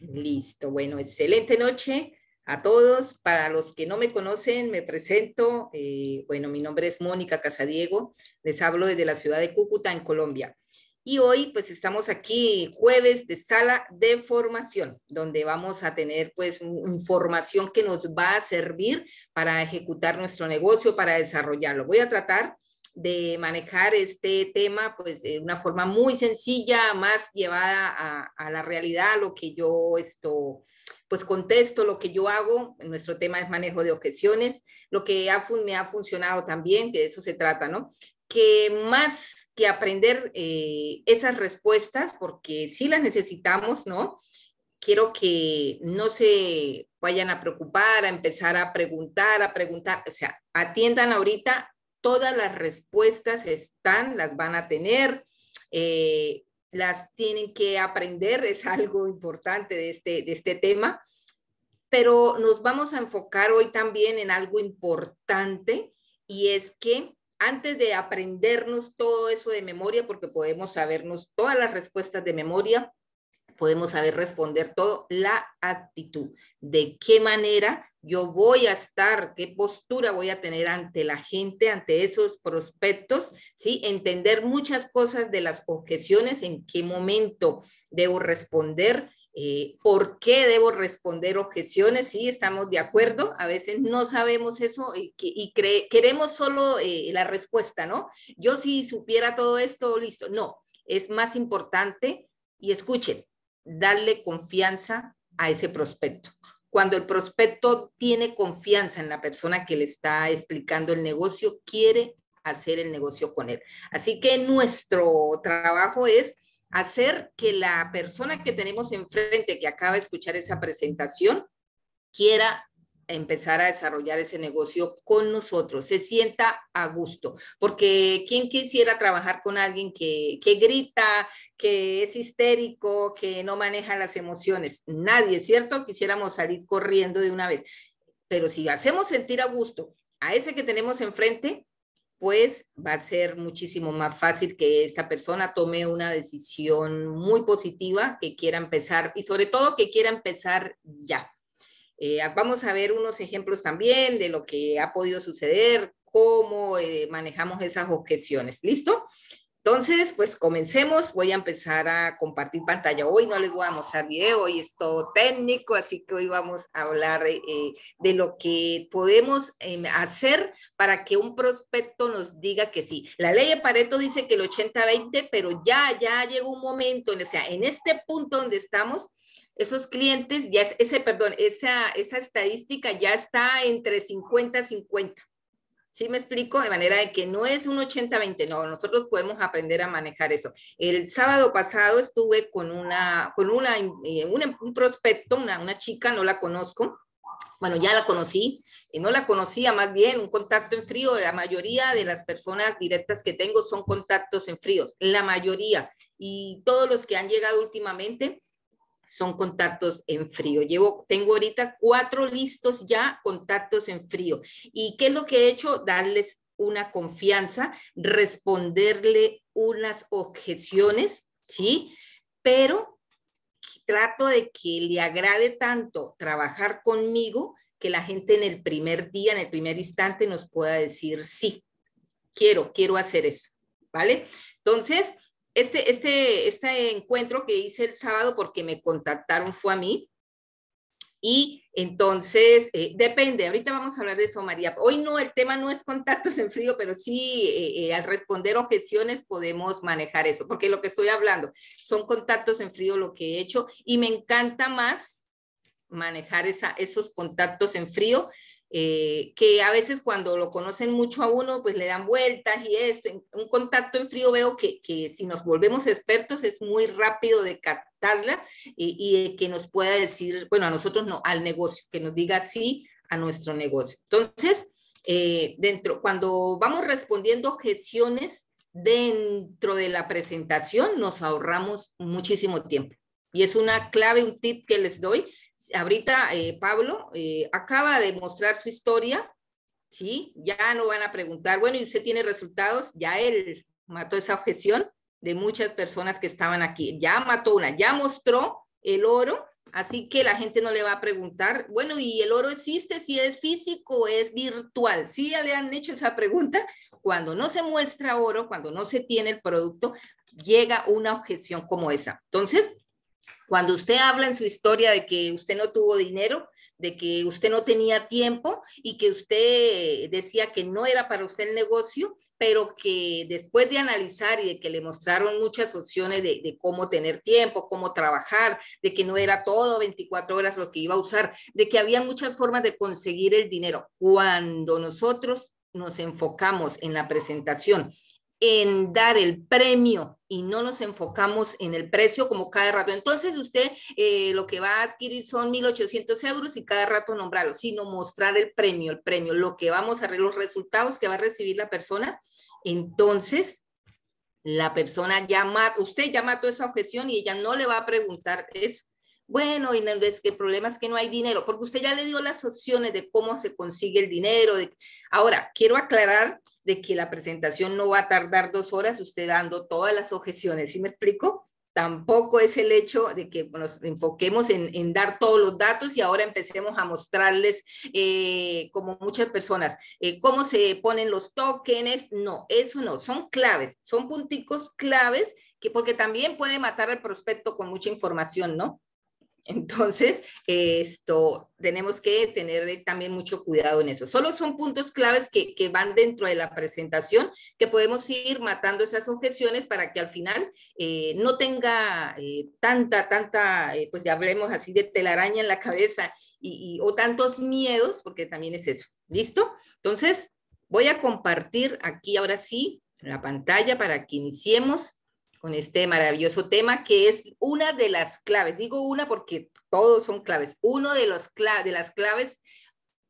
Listo, bueno, excelente noche a todos. Para los que no me conocen, me presento. Eh, bueno, mi nombre es Mónica Casadiego. Les hablo desde la ciudad de Cúcuta, en Colombia. Y hoy pues estamos aquí jueves de sala de formación, donde vamos a tener pues información que nos va a servir para ejecutar nuestro negocio, para desarrollarlo. Voy a tratar de manejar este tema, pues de una forma muy sencilla, más llevada a, la realidad, lo que yo esto, pues contesto, lo que yo hago, nuestro tema es manejo de objeciones, lo que me ha funcionado también, de eso se trata, ¿no? Que más que aprender eh, esas respuestas, porque sí las necesitamos, ¿no? Quiero que no se vayan a preocupar, a empezar a preguntar, a preguntar, o sea, atiendan ahorita todas las respuestas están, las van a tener, eh, las tienen que aprender, es algo importante de este, de este tema, pero nos vamos a enfocar hoy también en algo importante y es que antes de aprendernos todo eso de memoria, porque podemos sabernos todas las respuestas de memoria, podemos saber responder todo, la actitud, de qué manera yo voy a estar, qué postura voy a tener ante la gente, ante esos prospectos, ¿sí? Entender muchas cosas de las objeciones, en qué momento debo responder, eh, por qué debo responder objeciones, sí, estamos de acuerdo, a veces no sabemos eso y, queremos solo eh, la respuesta, ¿no? Yo si supiera todo esto, listo, no, es más importante y escuchen, darle confianza a ese prospecto. Cuando el prospecto tiene confianza en la persona que le está explicando el negocio, quiere hacer el negocio con él. Así que nuestro trabajo es hacer que la persona que tenemos enfrente, que acaba de escuchar esa presentación, quiera empezar a desarrollar ese negocio con nosotros, se sienta a gusto, porque ¿quién quisiera trabajar con alguien que, que grita, que es histérico, que no maneja las emociones? Nadie, ¿cierto? Quisiéramos salir corriendo de una vez, pero si hacemos sentir a gusto a ese que tenemos enfrente, pues va a ser muchísimo más fácil que esta persona tome una decisión muy positiva, que quiera empezar y sobre todo que quiera empezar ya. Eh, vamos a ver unos ejemplos también de lo que ha podido suceder, cómo eh, manejamos esas objeciones. ¿Listo? Entonces, pues comencemos. Voy a empezar a compartir pantalla. Hoy no les voy a mostrar video, hoy es todo técnico, así que hoy vamos a hablar eh, de lo que podemos em, hacer para que un prospecto nos diga que sí. La ley de Pareto dice que el 80-20, pero ya, ya llegó un momento, o sea, en este punto donde estamos, esos clientes, ya ese, perdón, esa, esa estadística ya está entre 50 y 50. ¿Sí me explico? De manera de que no es un 80-20, no, nosotros podemos aprender a manejar eso. El sábado pasado estuve con una, con una, eh, un prospecto, una, una, chica, no la conozco, bueno, ya la conocí, eh, no la conocía más bien, un contacto en frío, la mayoría de las personas directas que tengo son contactos en fríos, la mayoría, y todos los que han llegado últimamente, son contactos en frío. Llevo, tengo ahorita cuatro listos ya contactos en frío. ¿Y qué es lo que he hecho? Darles una confianza, responderle unas objeciones, ¿sí? Pero trato de que le agrade tanto trabajar conmigo que la gente en el primer día, en el primer instante nos pueda decir, sí, quiero, quiero hacer eso, ¿vale? Entonces, este, este, este, encuentro que hice el sábado porque me contactaron fue a mí. Y entonces, eh, depende, ahorita vamos a hablar de eso, María. Hoy no, el tema no es contactos en frío, pero sí eh, eh, al responder objeciones podemos manejar eso, porque lo que estoy hablando son contactos en frío lo que he hecho y me encanta más manejar esa, esos contactos en frío eh, que a veces cuando lo conocen mucho a uno, pues le dan vueltas y esto. Un contacto en frío veo que, si nos volvemos expertos es muy rápido de captarla y, que nos pueda decir, bueno, a nosotros no, al negocio, que nos diga sí a nuestro negocio. Entonces, eh, dentro, cuando vamos respondiendo objeciones dentro de la presentación, nos ahorramos muchísimo tiempo. Y es una clave, un tip que les doy, ahorita eh, Pablo eh, acaba de mostrar su historia, ¿sí? Ya no van a preguntar, bueno, y usted tiene resultados, ya él mató esa objeción de muchas personas que estaban aquí, ya mató una, ya mostró el oro, así que la gente no le va a preguntar, bueno, y el oro existe si es físico o es virtual, sí ya le han hecho esa pregunta, cuando no se muestra oro, cuando no se tiene el producto, llega una objeción como esa. Entonces, cuando usted habla en su historia de que usted no tuvo dinero, de que usted no tenía tiempo y que usted decía que no era para usted el negocio, pero que después de analizar y de que le mostraron muchas opciones de, cómo tener tiempo, cómo trabajar, de que no era todo 24 horas lo que iba a usar, de que había muchas formas de conseguir el dinero. Cuando nosotros nos enfocamos en la presentación en dar el premio y no nos enfocamos en el precio como cada rato. Entonces usted eh, lo que va a adquirir son 1.800 euros y cada rato nombrarlo, sino mostrar el premio, el premio, lo que vamos a ver, los resultados que va a recibir la persona. Entonces, la persona llama, usted llama a toda esa objeción y ella no le va a preguntar eso bueno, y que el problema es que no hay dinero, porque usted ya le dio las opciones de cómo se consigue el dinero. De... Ahora, quiero aclarar de que la presentación no va a tardar dos horas usted dando todas las objeciones, ¿sí me explico? Tampoco es el hecho de que nos enfoquemos en, dar todos los datos y ahora empecemos a mostrarles, eh, como muchas personas, eh, cómo se ponen los tokens. No, eso no, son claves, son punticos claves que porque también puede matar al prospecto con mucha información, ¿no? Entonces, esto, tenemos que tener también mucho cuidado en eso. Solo son puntos claves que, van dentro de la presentación, que podemos ir matando esas objeciones para que al final eh, no tenga eh, tanta, tanta, eh, pues ya hablemos así de telaraña en la cabeza y, o tantos miedos, porque también es eso. ¿Listo? Entonces, voy a compartir aquí ahora sí la pantalla para que iniciemos con este maravilloso tema que es una de las claves, digo una porque todos son claves, uno de, los de las claves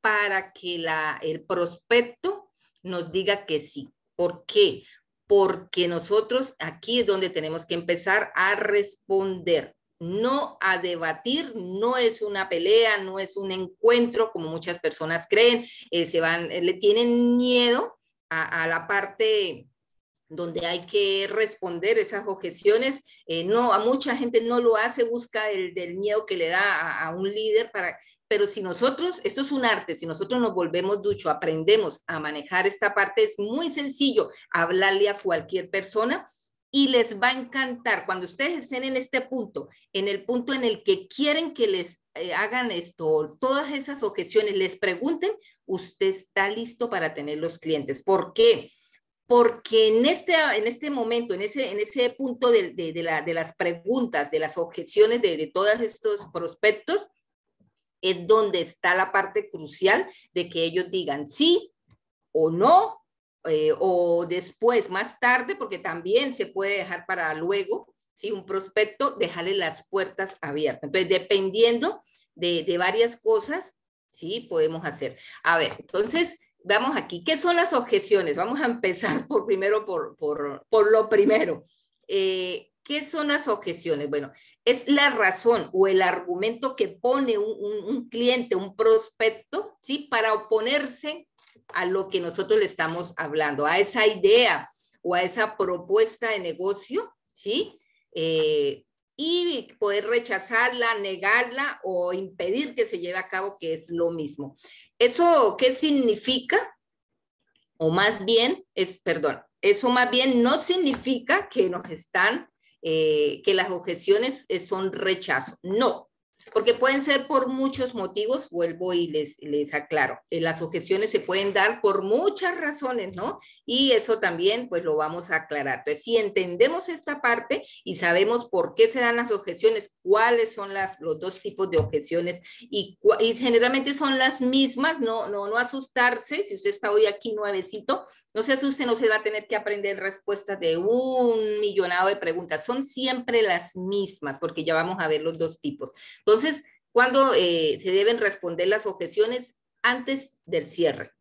para que la, el prospecto nos diga que sí. ¿Por qué? Porque nosotros aquí es donde tenemos que empezar a responder, no a debatir, no es una pelea, no es un encuentro como muchas personas creen, eh, se van, eh, le tienen miedo a, a la parte donde hay que responder esas objeciones. Eh, no, a mucha gente no lo hace, busca el del miedo que le da a, un líder para... Pero si nosotros, esto es un arte, si nosotros nos volvemos ducho, aprendemos a manejar esta parte, es muy sencillo hablarle a cualquier persona y les va a encantar cuando ustedes estén en este punto, en el punto en el que quieren que les eh, hagan esto, todas esas objeciones, les pregunten, usted está listo para tener los clientes. ¿Por qué? porque en este, en este momento, en ese, en ese punto de, las preguntas, de las objeciones de, todos estos prospectos, es donde está la parte crucial de que ellos digan sí o no, eh, o después, más tarde, porque también se puede dejar para luego, ¿sí? un prospecto, dejarle las puertas abiertas. Entonces, dependiendo de, de varias cosas, sí, podemos hacer. A ver, entonces, Vamos aquí, ¿qué son las objeciones? Vamos a empezar por primero, por, lo primero. Eh, ¿Qué son las objeciones? Bueno, es la razón o el argumento que pone un, cliente, un prospecto, ¿sí? Para oponerse a lo que nosotros le estamos hablando, a esa idea o a esa propuesta de negocio, ¿sí? Eh, y poder rechazarla, negarla o impedir que se lleve a cabo, que es lo mismo. ¿Eso qué significa? O más bien, es, perdón, eso más bien no significa que nos están, eh, que las objeciones eh, son rechazo. No, porque pueden ser por muchos motivos, vuelvo y les, les aclaro, eh, las objeciones se pueden dar por muchas razones, ¿no? Y eso también, pues lo vamos a aclarar. Entonces, si entendemos esta parte y sabemos por qué se dan las objeciones, cuáles son las, los dos tipos de objeciones y, y generalmente son las mismas, no, no, no asustarse, si usted está hoy aquí nuevecito, no se asuste, no se va a tener que aprender respuestas de un millonado de preguntas, son siempre las mismas, porque ya vamos a ver los dos tipos. Entonces, entonces, cuando eh, se deben responder las objeciones? Antes del cierre.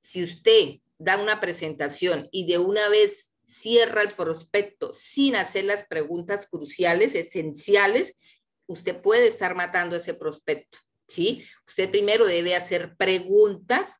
Si usted da una presentación y de una vez cierra el prospecto sin hacer las preguntas cruciales, esenciales, usted puede estar matando ese prospecto, ¿sí? Usted primero debe hacer preguntas,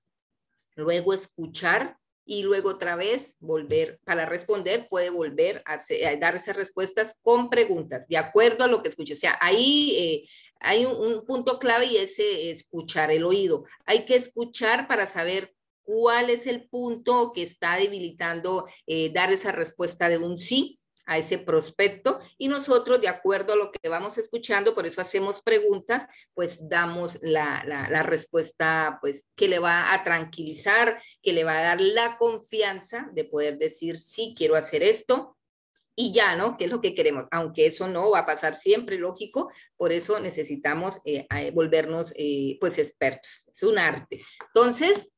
luego escuchar y luego otra vez volver, para responder puede volver a, dar esas respuestas con preguntas, de acuerdo a lo que escuche. O sea, ahí eh, hay un, punto clave y es escuchar el oído. Hay que escuchar para saber cuál es el punto que está debilitando eh, dar esa respuesta de un sí a ese prospecto y nosotros de acuerdo a lo que vamos escuchando, por eso hacemos preguntas, pues damos la, respuesta pues que le va a tranquilizar, que le va a dar la confianza de poder decir sí, quiero hacer esto, y ya, ¿no? ¿Qué es lo que queremos, aunque eso no va a pasar siempre, lógico, por eso necesitamos eh, volvernos eh, pues expertos, es un arte. Entonces,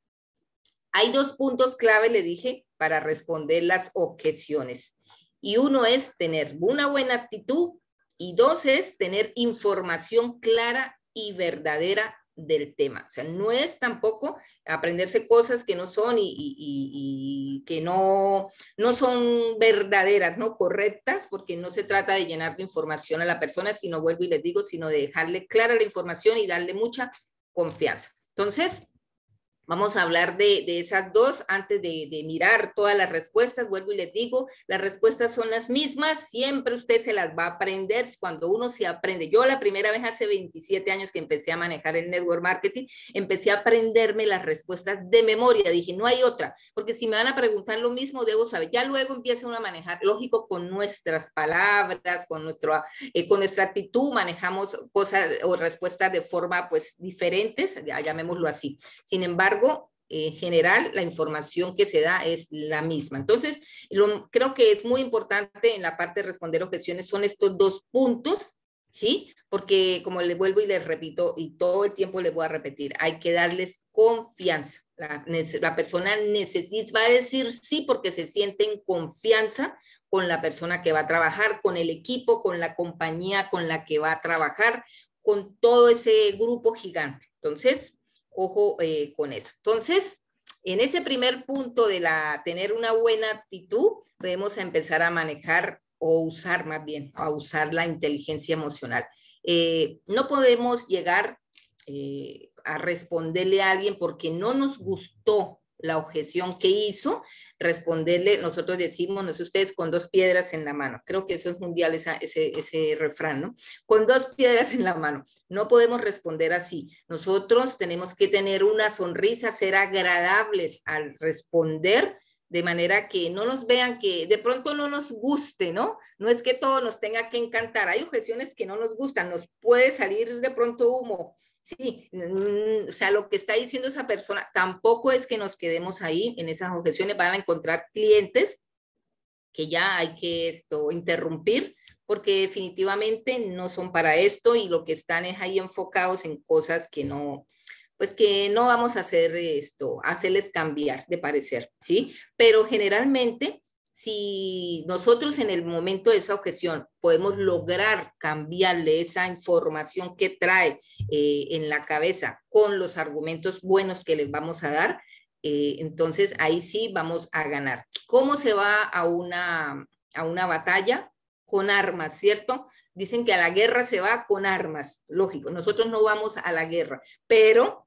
hay dos puntos clave, le dije, para responder las objeciones. Y uno es tener una buena actitud y dos es tener información clara y verdadera del tema. O sea, no es tampoco aprenderse cosas que no son y, que no, no son verdaderas, no correctas, porque no se trata de llenar de información a la persona, sino vuelvo y les digo, sino de dejarle clara la información y darle mucha confianza. Entonces, Vamos a hablar de, de esas dos antes de, mirar todas las respuestas. Vuelvo y les digo, las respuestas son las mismas. Siempre usted se las va a aprender cuando uno se aprende. Yo la primera vez hace 27 años que empecé a manejar el network marketing, empecé a aprenderme las respuestas de memoria. Dije, no hay otra, porque si me van a preguntar lo mismo, debo saber. Ya luego empieza uno a manejar, lógico, con nuestras palabras, con, nuestro, eh, con nuestra actitud, manejamos cosas o respuestas de forma pues diferentes, llamémoslo así. Sin embargo, en general, la información que se da es la misma. Entonces, creo que es muy importante en la parte de responder objeciones son estos dos puntos, ¿sí? Porque como les vuelvo y les repito, y todo el tiempo les voy a repetir, hay que darles confianza. La, persona necesita, va a decir sí porque se sienten confianza con la persona que va a trabajar, con el equipo, con la compañía con la que va a trabajar, con todo ese grupo gigante. Entonces, ojo eh, con eso. Entonces, en ese primer punto de la tener una buena actitud, debemos empezar a manejar o usar más bien, a usar la inteligencia emocional. Eh, no podemos llegar eh, a responderle a alguien porque no nos gustó la objeción que hizo, responderle, nosotros decimos, no sé ustedes, con dos piedras en la mano. Creo que eso es mundial, ese, ese refrán, ¿no? Con dos piedras en la mano. No podemos responder así. Nosotros tenemos que tener una sonrisa, ser agradables al responder de manera que no nos vean que de pronto no nos guste, ¿no? No es que todo nos tenga que encantar. Hay objeciones que no nos gustan, nos puede salir de pronto humo, Sí, mm, o sea, lo que está diciendo esa persona, tampoco es que nos quedemos ahí en esas objeciones, van a encontrar clientes que ya hay que esto interrumpir porque definitivamente no son para esto y lo que están es ahí enfocados en cosas que no, pues que no vamos a hacer esto, hacerles cambiar de parecer, ¿sí? Pero generalmente si nosotros en el momento de esa objeción podemos lograr cambiarle esa información que trae eh, en la cabeza con los argumentos buenos que les vamos a dar, eh, entonces ahí sí vamos a ganar. ¿Cómo se va a una, a una batalla? Con armas, ¿cierto? Dicen que a la guerra se va con armas, lógico. Nosotros no vamos a la guerra, pero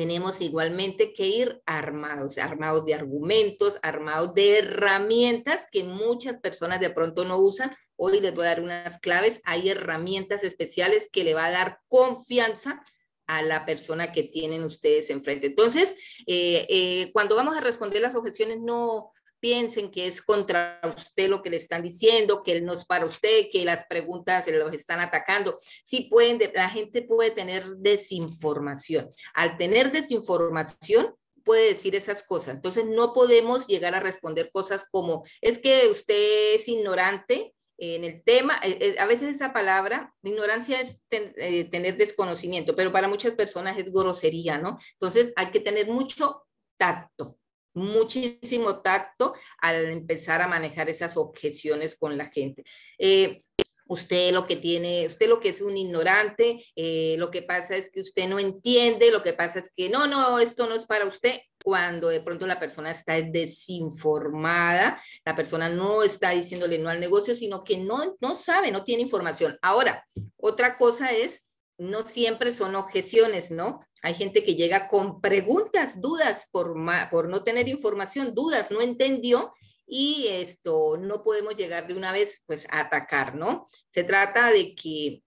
tenemos igualmente que ir armados, armados de argumentos, armados de herramientas que muchas personas de pronto no usan. Hoy les voy a dar unas claves. Hay herramientas especiales que le va a dar confianza a la persona que tienen ustedes enfrente. Entonces, eh, eh, cuando vamos a responder las objeciones, no, piensen que es contra usted lo que le están diciendo, que no es para usted, que las preguntas se los están atacando. Sí pueden, la gente puede tener desinformación. Al tener desinformación, puede decir esas cosas. Entonces, no podemos llegar a responder cosas como, es que usted es ignorante, en el tema, eh, eh, a veces esa palabra, ignorancia es eh, tener desconocimiento, pero para muchas personas es grosería, ¿no? Entonces hay que tener mucho tacto, muchísimo tacto al empezar a manejar esas objeciones con la gente. Eh, usted lo que tiene, usted lo que es un ignorante, eh, lo que pasa es que usted no entiende, lo que pasa es que no, no, esto no es para usted, cuando de pronto la persona está desinformada, la persona no está diciéndole no al negocio, sino que no, no sabe, no tiene información. Ahora, otra cosa es, no siempre son objeciones, ¿no? Hay gente que llega con preguntas, dudas por, no tener información, dudas, no entendió y esto no podemos llegar de una vez pues a atacar, ¿no? Se trata de que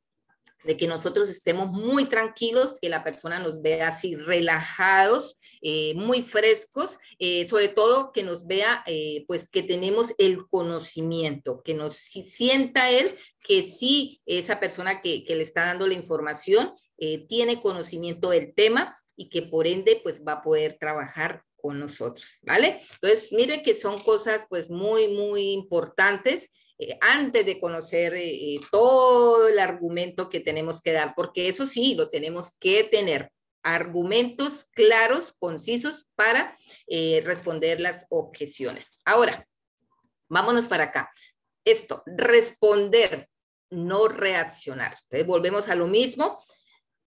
que nosotros estemos muy tranquilos, que la persona nos vea así relajados, eh, muy frescos, eh, sobre todo que nos vea eh, pues que tenemos el conocimiento, que nos sienta él que sí, esa persona que, le está dando la información eh, tiene conocimiento del tema y que por ende pues va a poder trabajar con nosotros, ¿vale? Entonces, miren que son cosas pues muy, muy importantes eh, antes de conocer eh, todo el argumento que tenemos que dar, porque eso sí, lo tenemos que tener, argumentos claros, concisos para responder las objeciones. Ahora, vámonos para acá. Esto, responder, no reaccionar. Entonces, volvemos a lo mismo.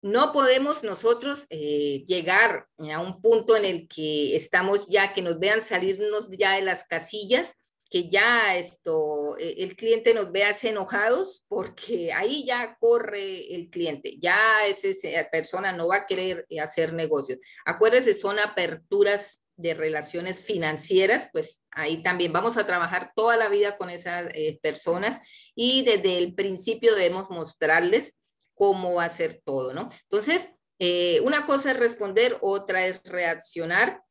No podemos nosotros eh, llegar a un punto en el que estamos ya, que nos vean salirnos ya de las casillas, que ya esto, e, el cliente nos vea enojados, porque ahí ya corre el cliente, ya esa eh, persona no va a querer eh, hacer negocios. Acuérdense, son aperturas de relaciones financieras, pues ahí también vamos a trabajar toda la vida con esas personas y desde el principio debemos mostrarles cómo va a ser todo, ¿no? Entonces, eh, una cosa es responder, otra es reaccionar.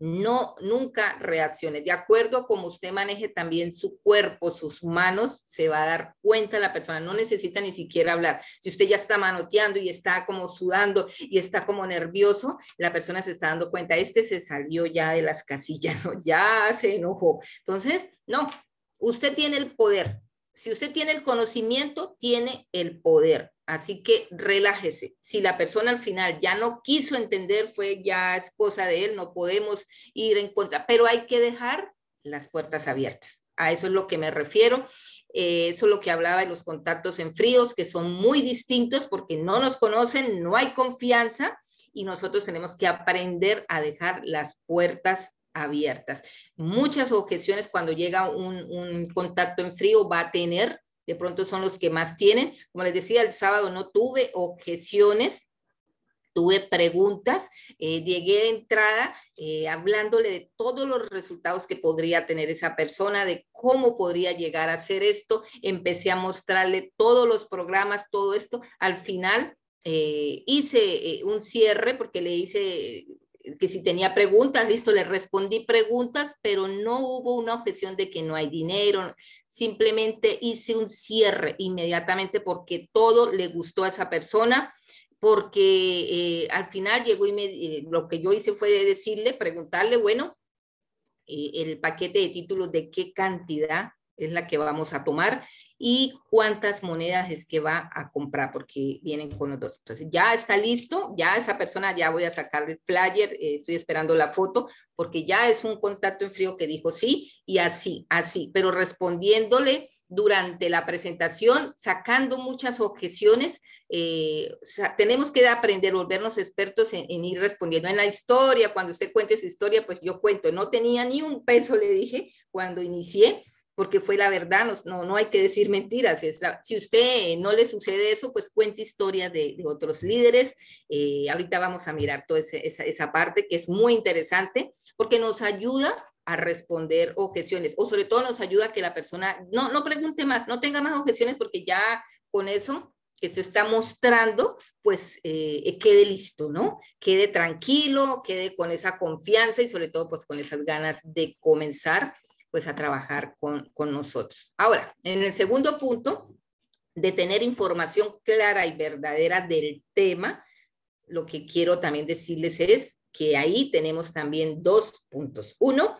No, nunca reacciones. De acuerdo a cómo usted maneje también su cuerpo, sus manos, se va a dar cuenta la persona. No necesita ni siquiera hablar. Si usted ya está manoteando y está como sudando y está como nervioso, la persona se está dando cuenta. Este se salió ya de las casillas, ¿no? ya se enojó. Entonces, no, usted tiene el poder. Si usted tiene el conocimiento, tiene el poder. Así que relájese. Si la persona al final ya no quiso entender, fue ya es cosa de él, no podemos ir en contra, pero hay que dejar las puertas abiertas. A eso es lo que me refiero. Eh, eso es lo que hablaba de los contactos en fríos, que son muy distintos porque no nos conocen, no hay confianza y nosotros tenemos que aprender a dejar las puertas abiertas. Muchas objeciones cuando llega un contacto en frío va a tener de pronto son los que más tienen. Como les decía, el sábado no tuve objeciones, tuve preguntas, eh, llegué de entrada eh, hablándole de todos los resultados que podría tener esa persona, de cómo podría llegar a hacer esto, empecé a mostrarle todos los programas, todo esto. Al final eh, hice un cierre porque le hice que si tenía preguntas, listo, le respondí preguntas, pero no hubo una objeción de que no hay dinero, simplemente hice un cierre inmediatamente porque todo le gustó a esa persona porque eh, al final llegó y eh, lo que yo hice fue decirle, preguntarle, bueno, eh, el paquete de títulos de qué cantidad es la que vamos a tomar y cuántas monedas es que va a comprar, porque vienen con los dos. Entonces, ya está listo, ya esa persona, ya voy a sacar el flyer, eh, estoy esperando la foto, porque ya es un contacto en frío que dijo sí y así, así, pero respondiéndole durante la presentación, sacando muchas objeciones. Eh, tenemos que aprender, volvernos expertos en, en, ir respondiendo en la historia. Cuando usted cuente su historia, pues yo cuento. No tenía ni un peso, le dije, cuando inicié porque fue la verdad, no, no, no hay que decir mentiras. si a si usted no le sucede eso, pues cuente historias de, otros líderes. Eh, ahorita vamos a mirar toda esa, esa, parte que es muy interesante porque nos ayuda a responder objeciones o sobre todo nos ayuda a que la persona no, no pregunte más, no tenga más objeciones porque ya con eso que se está mostrando, pues eh, eh, quede listo, ¿no? Quede tranquilo, quede con esa confianza y sobre todo pues con esas ganas de comenzar pues a trabajar con, con nosotros. Ahora, en el segundo punto, de tener información clara y verdadera del tema, lo que quiero también decirles es que ahí tenemos también dos puntos. Uno,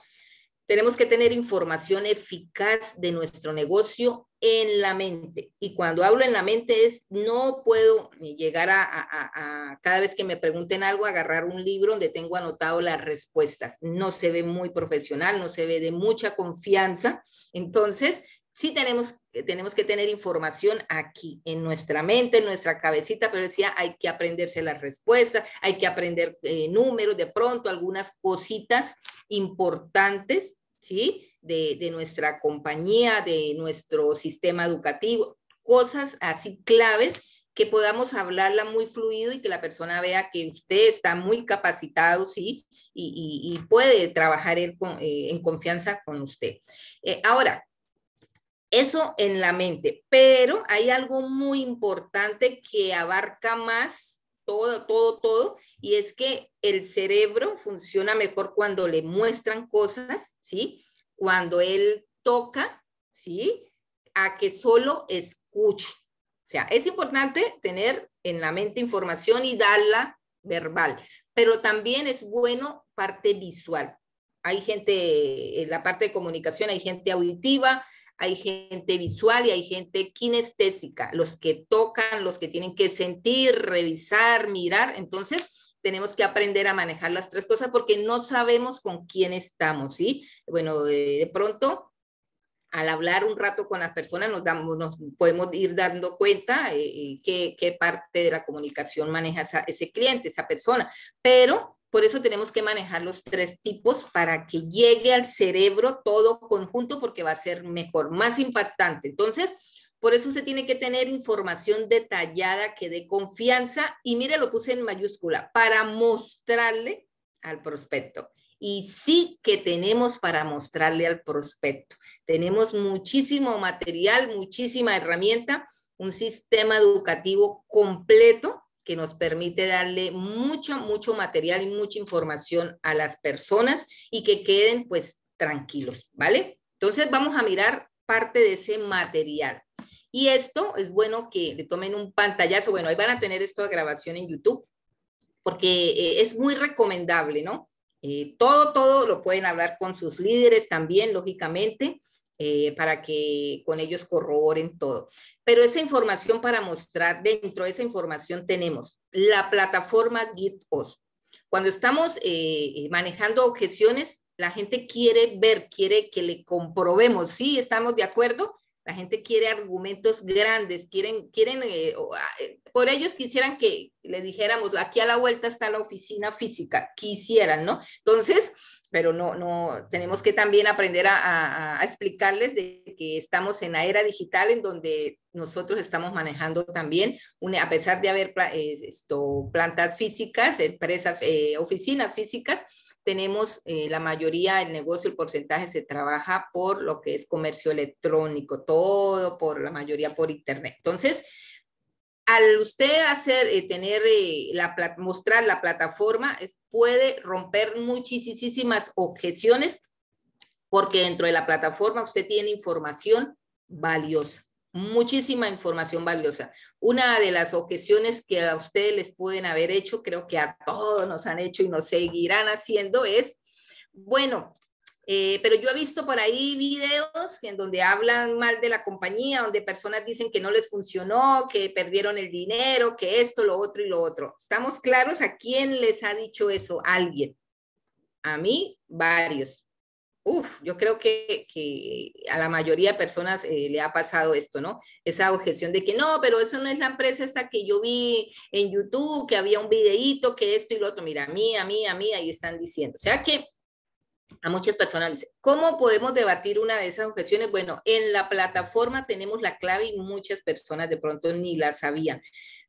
tenemos que tener información eficaz de nuestro negocio en la mente. Y cuando hablo en la mente es, no puedo llegar a, cada vez que me pregunten algo, agarrar un libro donde tengo anotado las respuestas. No se ve muy profesional, no se ve de mucha confianza. Entonces, sí tenemos eh, tenemos que tener información aquí, en nuestra mente, en nuestra cabecita, pero decía, hay que aprenderse las respuestas, hay que aprender eh, números, de pronto algunas cositas importantes, ¿sí? De, nuestra compañía, de nuestro sistema educativo, cosas así claves que podamos hablarla muy fluido y que la persona vea que usted está muy capacitado, ¿sí? Y, puede trabajar en, eh, en confianza con usted. Eh, ahora, eso en la mente, pero hay algo muy importante que abarca más todo, todo, todo, y es que el cerebro funciona mejor cuando le muestran cosas, ¿sí? Cuando él toca, ¿sí? A que solo escuche. O sea, es importante tener en la mente información y darla verbal, pero también es bueno parte visual. Hay gente, en la parte de comunicación, hay gente auditiva, hay gente visual y hay gente kinestésica, los que tocan, los que tienen que sentir, revisar, mirar. Entonces, tenemos que aprender a manejar las tres cosas porque no sabemos con quién estamos, ¿sí? Bueno, de pronto al hablar un rato con la persona, nos, damos, nos podemos ir dando cuenta eh, eh, qué, parte de la comunicación maneja ese cliente, esa persona, pero por eso tenemos que manejar los tres tipos para que llegue al cerebro todo conjunto porque va a ser mejor, más impactante. Entonces, por eso se tiene que tener información detallada que dé confianza. Y mire, lo puse en mayúscula para mostrarle al prospecto. Y sí que tenemos para mostrarle al prospecto. Tenemos muchísimo material, muchísima herramienta, un sistema educativo completo que nos permite darle mucho, mucho material y mucha información a las personas y que queden pues tranquilos, ¿vale? Entonces vamos a mirar parte de ese material. Y esto es bueno que le tomen un pantallazo. Bueno, ahí van a tener esto de grabación en YouTube porque eh, es muy recomendable, ¿no? Eh, todo, todo lo pueden hablar con sus líderes también, lógicamente. Eh, para que con ellos corroboren todo. Pero esa información para mostrar, dentro de esa información tenemos la plataforma GitOS. Cuando estamos eh, manejando objeciones, la gente quiere ver, quiere que le comprobemos, si estamos de acuerdo, la gente quiere argumentos grandes, quieren, quieren, eh, ah, por ellos quisieran que les dijéramos, aquí a la vuelta está la oficina física, quisieran, ¿no? Entonces, pero no, no, tenemos que también aprender a, explicarles de que estamos en la era digital en donde nosotros estamos manejando también, a pesar de haber esto, plantas físicas, empresas, eh, oficinas físicas, tenemos eh, la mayoría del negocio, el porcentaje se trabaja por lo que es comercio electrónico, todo por la mayoría por internet. Entonces, al usted hacer, eh, tener, eh, la, mostrar la plataforma, puede romper muchísimas objeciones porque dentro de la plataforma usted tiene información valiosa, muchísima información valiosa. Una de las objeciones que a ustedes les pueden haber hecho, creo que a todos nos han hecho y nos seguirán haciendo, es, bueno, eh, pero yo he visto por ahí videos en donde hablan mal de la compañía, donde personas dicen que no les funcionó, que perdieron el dinero, que esto, lo otro y lo otro. ¿Estamos claros a quién les ha dicho eso? Alguien. A mí, varios. Uf, yo creo que, a la mayoría de personas eh, le ha pasado esto, ¿no? Esa objeción de que no, pero eso no es la empresa esta que yo vi en YouTube, que había un videíto, que esto y lo otro. Mira, a mí, a mí, a mí, ahí están diciendo. O sea que a muchas personas dice ¿cómo podemos debatir una de esas objeciones? Bueno, en la plataforma tenemos la clave y muchas personas de pronto ni la sabían.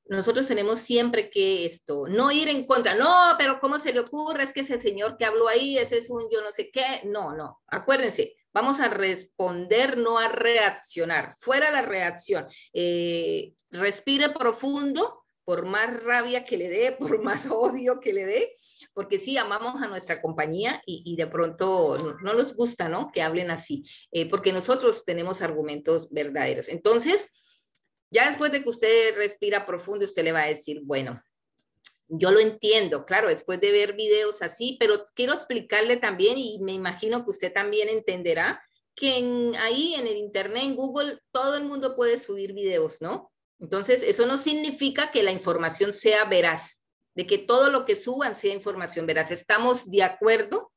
Nosotros tenemos siempre que esto, no ir en contra, no, pero ¿cómo se le ocurre? Es que ese señor que habló ahí, ese es un yo no sé qué. No, no, acuérdense, vamos a responder, no a reaccionar. Fuera la reacción. Eh, respire profundo, por más rabia que le dé, por más odio que le dé, porque sí, amamos a nuestra compañía y, de pronto no, nos gusta, ¿no? Que hablen así, eh, porque nosotros tenemos argumentos verdaderos. Entonces, ya después de que usted respira profundo, usted le va a decir, bueno, yo lo entiendo, claro, después de ver videos así, pero quiero explicarle también y me imagino que usted también entenderá que ahí en el Internet, en Google, todo el mundo puede subir videos, ¿no? Entonces, eso no significa que la información sea veraz de que todo lo que suban sea información Verás, Estamos de acuerdo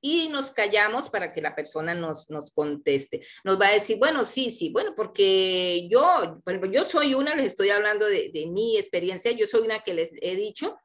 y nos callamos para que la persona nos, nos conteste. Nos va a decir, bueno, sí, sí, bueno, porque yo, bueno, yo soy una, les estoy hablando de, de mi experiencia, yo soy una que les he dicho,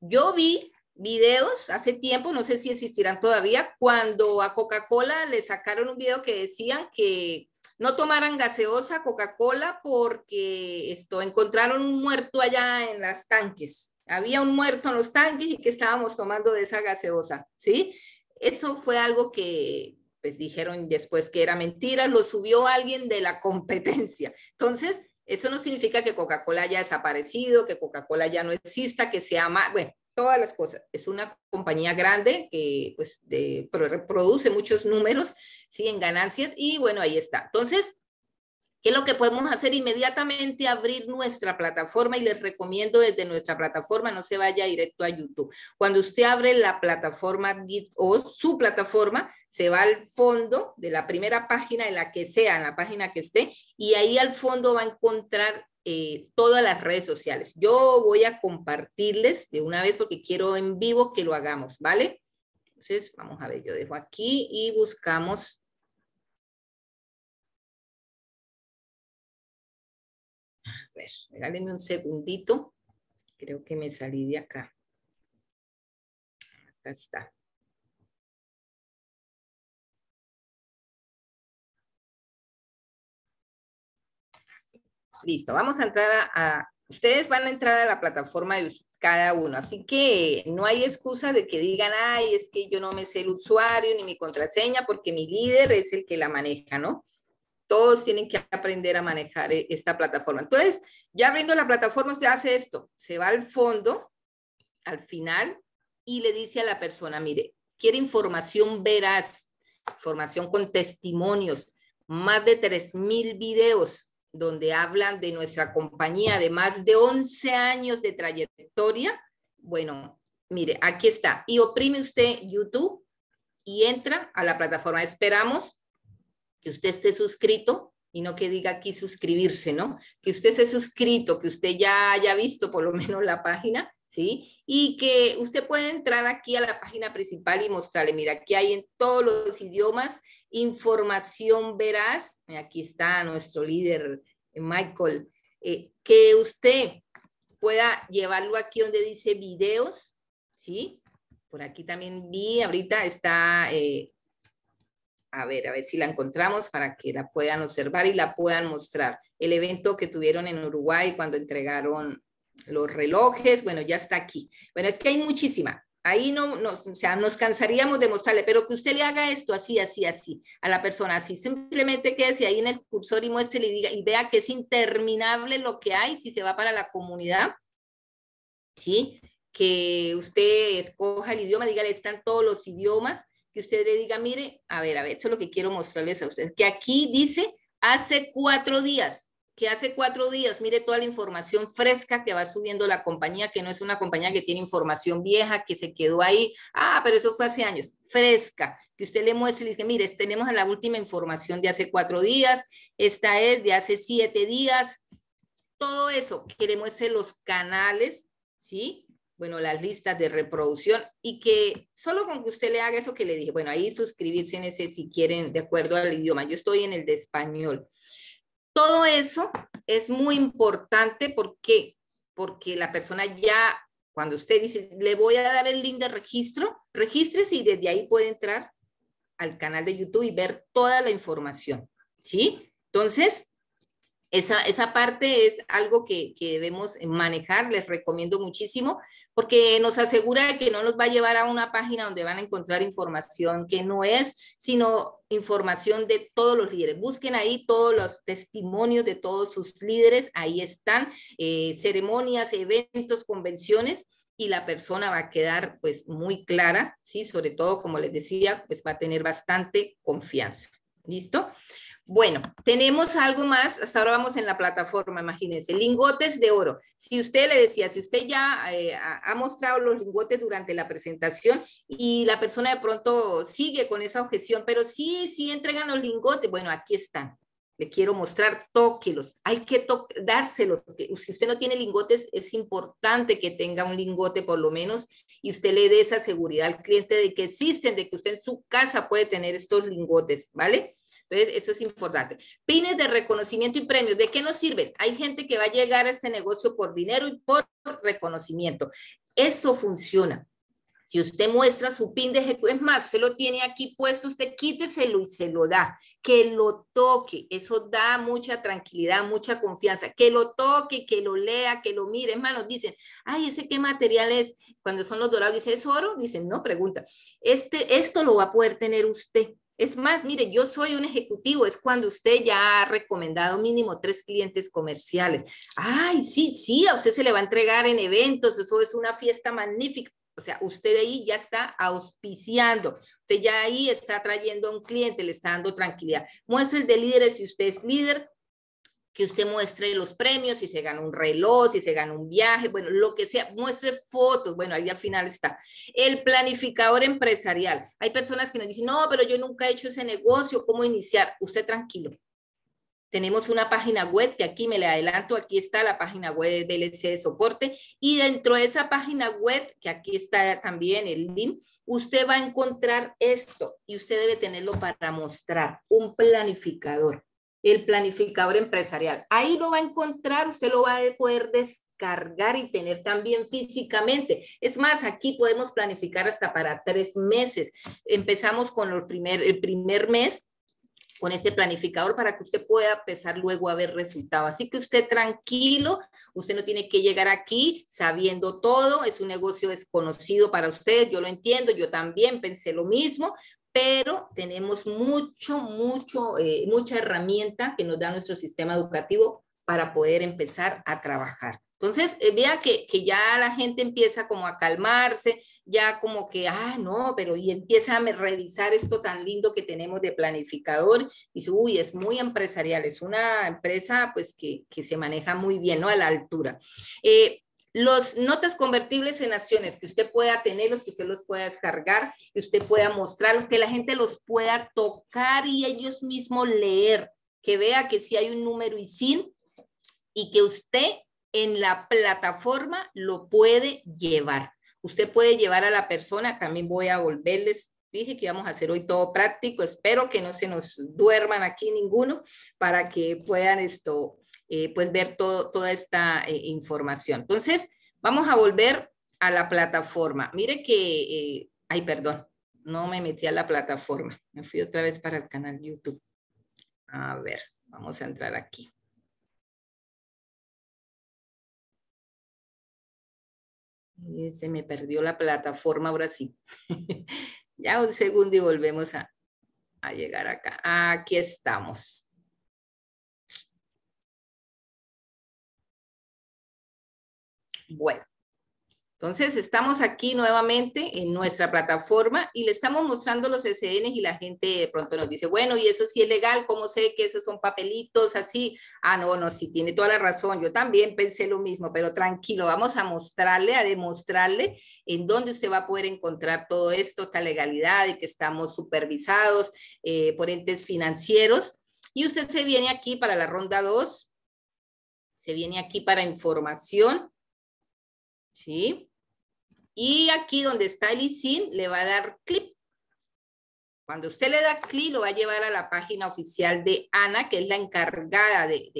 yo vi videos hace tiempo, no sé si existirán todavía, cuando a Coca-Cola le sacaron un video que decían que no tomaran gaseosa Coca-Cola porque esto encontraron un muerto allá en las tanques había un muerto en los tanques y que estábamos tomando de esa gaseosa, ¿sí? Eso fue algo que pues dijeron después que era mentira, lo subió alguien de la competencia. Entonces, eso no significa que Coca-Cola haya desaparecido, que Coca-Cola ya no exista, que sea más, bueno, todas las cosas. Es una compañía grande que pues de, produce muchos números, siguen ganancias y bueno, ahí está. Entonces, ¿Qué es lo que podemos hacer? Inmediatamente abrir nuestra plataforma y les recomiendo desde nuestra plataforma, no se vaya directo a YouTube. Cuando usted abre la plataforma Git o su plataforma, se va al fondo de la primera página, en la que sea, en la página que esté, y ahí al fondo va a encontrar eh, todas las redes sociales. Yo voy a compartirles de una vez porque quiero en vivo que lo hagamos, ¿vale? Entonces, vamos a ver, yo dejo aquí y buscamos ver, regálenme un segundito. Creo que me salí de acá. Acá está. Listo, vamos a entrar a, ustedes van a entrar a la plataforma de cada uno, así que no hay excusa de que digan, ay, es que yo no me sé el usuario ni mi contraseña porque mi líder es el que la maneja, ¿no? Todos tienen que aprender a manejar eh, esta plataforma. Entonces, ya abriendo la plataforma, se hace esto. Se va al fondo, al final, y le dice a la persona, mire, quiere información veraz, información con testimonios, más de 3.000 videos donde hablan de nuestra compañía de más de 11 años de trayectoria. Bueno, mire, aquí está. Y oprime usted YouTube y entra a la plataforma. Esperamos que usted esté suscrito y no que diga aquí suscribirse, ¿no? Que usted esté suscrito, que usted ya haya visto por lo menos la página, ¿sí? Y que usted pueda entrar aquí a la página principal y mostrarle, mira, aquí hay en todos los idiomas información veraz, aquí está nuestro líder, eh, Michael, eh, que usted pueda llevarlo aquí donde dice videos, ¿sí? Por aquí también vi, ahorita está eh, a ver, a ver si la encontramos para que la puedan observar y la puedan mostrar. El evento que tuvieron en Uruguay cuando entregaron los relojes, bueno, ya está aquí. Bueno, es que hay muchísima. Ahí no nos, o sea, nos cansaríamos de mostrarle, pero que usted le haga esto así, así, así a la persona, así simplemente quédese ahí en el cursor y muestre y diga y vea que es interminable lo que hay si se va para la comunidad. ¿Sí? Que usted escoja el idioma, dígale, están todos los idiomas que usted le diga, mire, a ver, a ver, eso es lo que quiero mostrarles a ustedes, que aquí dice hace cuatro días, que hace cuatro días, mire toda la información fresca que va subiendo la compañía, que no es una compañía que tiene información vieja, que se quedó ahí, ah, pero eso fue hace años, fresca, que usted le muestre y le dice, mire, tenemos la última información de hace cuatro días, esta es de hace siete días, todo eso, queremos ser los canales, ¿sí? bueno, las listas de reproducción y que solo con que usted le haga eso que le dije, bueno, ahí suscribirse en ese si quieren de acuerdo al idioma. Yo estoy en el de español. Todo eso es muy importante porque porque la persona ya cuando usted dice, le voy a dar el link de registro, registres y desde ahí puede entrar al canal de YouTube y ver toda la información, ¿sí? Entonces, esa, esa, parte es algo que, que, debemos manejar, les recomiendo muchísimo porque nos asegura que no nos va a llevar a una página donde van a encontrar información que no es, sino información de todos los líderes. Busquen ahí todos los testimonios de todos sus líderes, ahí están eh, ceremonias, eventos, convenciones y la persona va a quedar pues muy clara, ¿sí? Sobre todo, como les decía, pues va a tener bastante confianza. ¿Listo? Bueno, tenemos algo más. Hasta ahora vamos en la plataforma, imagínense. Lingotes de oro. Si usted le decía, si usted ya eh, ha mostrado los lingotes durante la presentación y la persona de pronto sigue con esa objeción, pero sí, sí entregan los lingotes. Bueno, aquí están. Le quiero mostrar, tóquelos. Hay que dárselos. Si usted no tiene lingotes, es importante que tenga un lingote por lo menos y usted le dé esa seguridad al cliente de que existen, de que usted en su casa puede tener estos lingotes, ¿vale? Entonces, eso es importante. Pines de reconocimiento y premios, ¿de qué nos sirven? Hay gente que va a llegar a este negocio por dinero y por reconocimiento. Eso funciona. Si usted muestra su pin de ejecución, es más, se lo tiene aquí puesto, usted quíteselo y se lo da. Que lo toque, eso da mucha tranquilidad, mucha confianza. Que lo toque, que lo lea, que lo mire. nos dicen, ay, ¿ese qué material es? Cuando son los dorados, dice, ¿es oro? Dicen, no, pregunta. Este, esto lo va a poder tener usted. Es más, mire, yo soy un ejecutivo, es cuando usted ya ha recomendado mínimo tres clientes comerciales. Ay, sí, sí, a usted se le va a entregar en eventos, eso es una fiesta magnífica. O sea, usted ahí ya está auspiciando, usted ya ahí está trayendo a un cliente, le está dando tranquilidad. Muestra el de líderes si usted es líder, que usted muestre los premios, si se gana un reloj, si se gana un viaje, bueno, lo que sea, muestre fotos, bueno, ahí al final está. El planificador empresarial. Hay personas que nos dicen, no, pero yo nunca he hecho ese negocio, ¿cómo iniciar? Usted tranquilo. Tenemos una página web que aquí me le adelanto, aquí está la página web de BLC de soporte y dentro de esa página web, que aquí está también el link, usted va a encontrar esto y usted debe tenerlo para mostrar, un planificador el planificador empresarial. Ahí lo va a encontrar, usted lo va a poder descargar y tener también físicamente. Es más, aquí podemos planificar hasta para tres meses. Empezamos con el primer, mes con ese planificador para que usted pueda empezar luego a ver resultados. Así que usted tranquilo, usted no tiene que llegar aquí sabiendo todo, es un negocio desconocido para usted, yo lo entiendo, yo también pensé lo mismo, pero tenemos mucho, mucho, eh, mucha herramienta que nos da nuestro sistema educativo para poder empezar a trabajar. Entonces, eh, vea que, ya la gente empieza como a calmarse, ya como que, ah, no, pero y empieza a revisar esto tan lindo que tenemos de planificador. Y dice, uy, es muy empresarial, es una empresa pues que, se maneja muy bien, ¿no? A la altura. Eh, los notas convertibles en acciones que usted pueda tenerlos, que usted los pueda descargar, que usted pueda mostrarlos, que la gente los pueda tocar y ellos mismos leer, que vea que si hay un número y sin y que usted en la plataforma lo puede llevar. Usted puede llevar a la persona, también voy a volverles dije que íbamos a hacer hoy todo práctico. Espero que no se nos duerman aquí ninguno para que puedan esto eh, pues ver todo, toda esta eh, información. Entonces, vamos a volver a la plataforma. Mire que, eh, ay, perdón, no me metí a la plataforma. Me fui otra vez para el canal YouTube. A ver, vamos a entrar aquí. Se me perdió la plataforma ahora sí. ya un segundo y volvemos a, a llegar acá. Aquí estamos. Bueno, entonces estamos aquí nuevamente en nuestra plataforma y le estamos mostrando los SN y la gente de pronto nos dice, bueno, y eso sí es legal, ¿cómo sé que esos son papelitos así? Ah, no, no, sí, tiene toda la razón, yo también pensé lo mismo, pero tranquilo, vamos a mostrarle, a demostrarle en dónde usted va a poder encontrar todo esto, esta legalidad y que estamos supervisados eh, por entes financieros. Y usted se viene aquí para la ronda 2, se viene aquí para información ¿sí? Y aquí donde está el ISIN le va a dar clic. Cuando usted le da clic, lo va a llevar a la página oficial de Ana, que es la encargada de,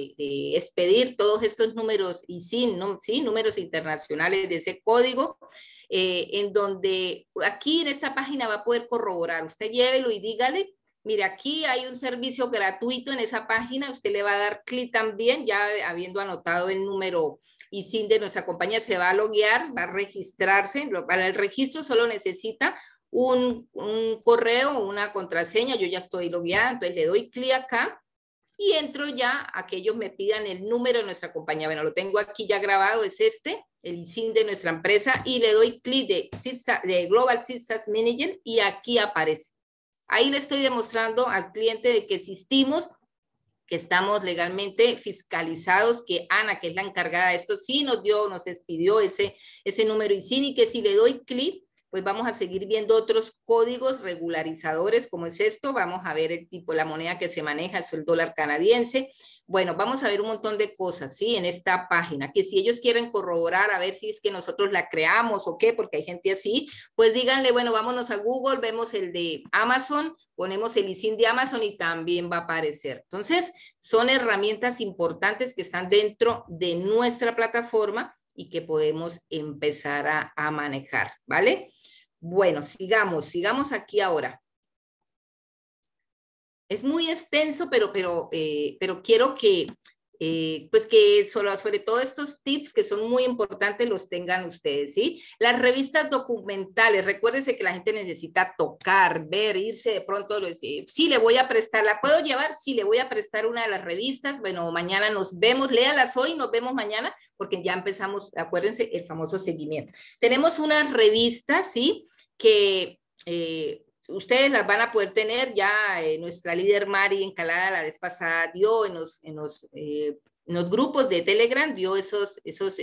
expedir todos estos números ISIN, ¿no? ¿sí? números internacionales de ese código, eh, en donde aquí en esta página va a poder corroborar. Usted llévelo y dígale mire, aquí hay un servicio gratuito en esa página, usted le va a dar clic también, ya habiendo anotado el número y SIN de nuestra compañía se va a loguear, va a registrarse. Para el registro solo necesita un, un correo, una contraseña. Yo ya estoy logueada, entonces le doy clic acá y entro ya a que ellos me pidan el número de nuestra compañía. Bueno, lo tengo aquí ya grabado, es este, el sin de nuestra empresa, y le doy clic de, de, Global Systems Manager y aquí aparece. Ahí le estoy demostrando al cliente de que existimos, que estamos legalmente fiscalizados, que Ana, que es la encargada de esto, sí nos dio, nos expidió ese, ese número sí, y que si le doy clic, pues vamos a seguir viendo otros códigos regularizadores, como es esto, vamos a ver el tipo, la moneda que se maneja, es el dólar canadiense, bueno, vamos a ver un montón de cosas, ¿sí? En esta página, que si ellos quieren corroborar a ver si es que nosotros la creamos o qué, porque hay gente así, pues díganle, bueno, vámonos a Google, vemos el de Amazon, ponemos el ISIN de Amazon y también va a aparecer. Entonces, son herramientas importantes que están dentro de nuestra plataforma y que podemos empezar a, manejar, ¿vale? Bueno, sigamos, sigamos aquí ahora. Es muy extenso, pero, pero, eh, pero quiero que, eh, pues que sobre, todo estos tips que son muy importantes los tengan ustedes, ¿sí? Las revistas documentales, recuérdense que la gente necesita tocar, ver, irse de pronto, sí, le voy a prestar, ¿la puedo llevar? Sí, le voy a prestar una de las revistas, bueno, mañana nos vemos, léalas hoy, nos vemos mañana, porque ya empezamos, acuérdense, el famoso seguimiento. Tenemos unas revistas, ¿sí? Que... Eh, ustedes las van a poder tener, ya eh, nuestra líder Mari Encalada la vez pasada dio en los, eh, grupos de Telegram, dio esos, esos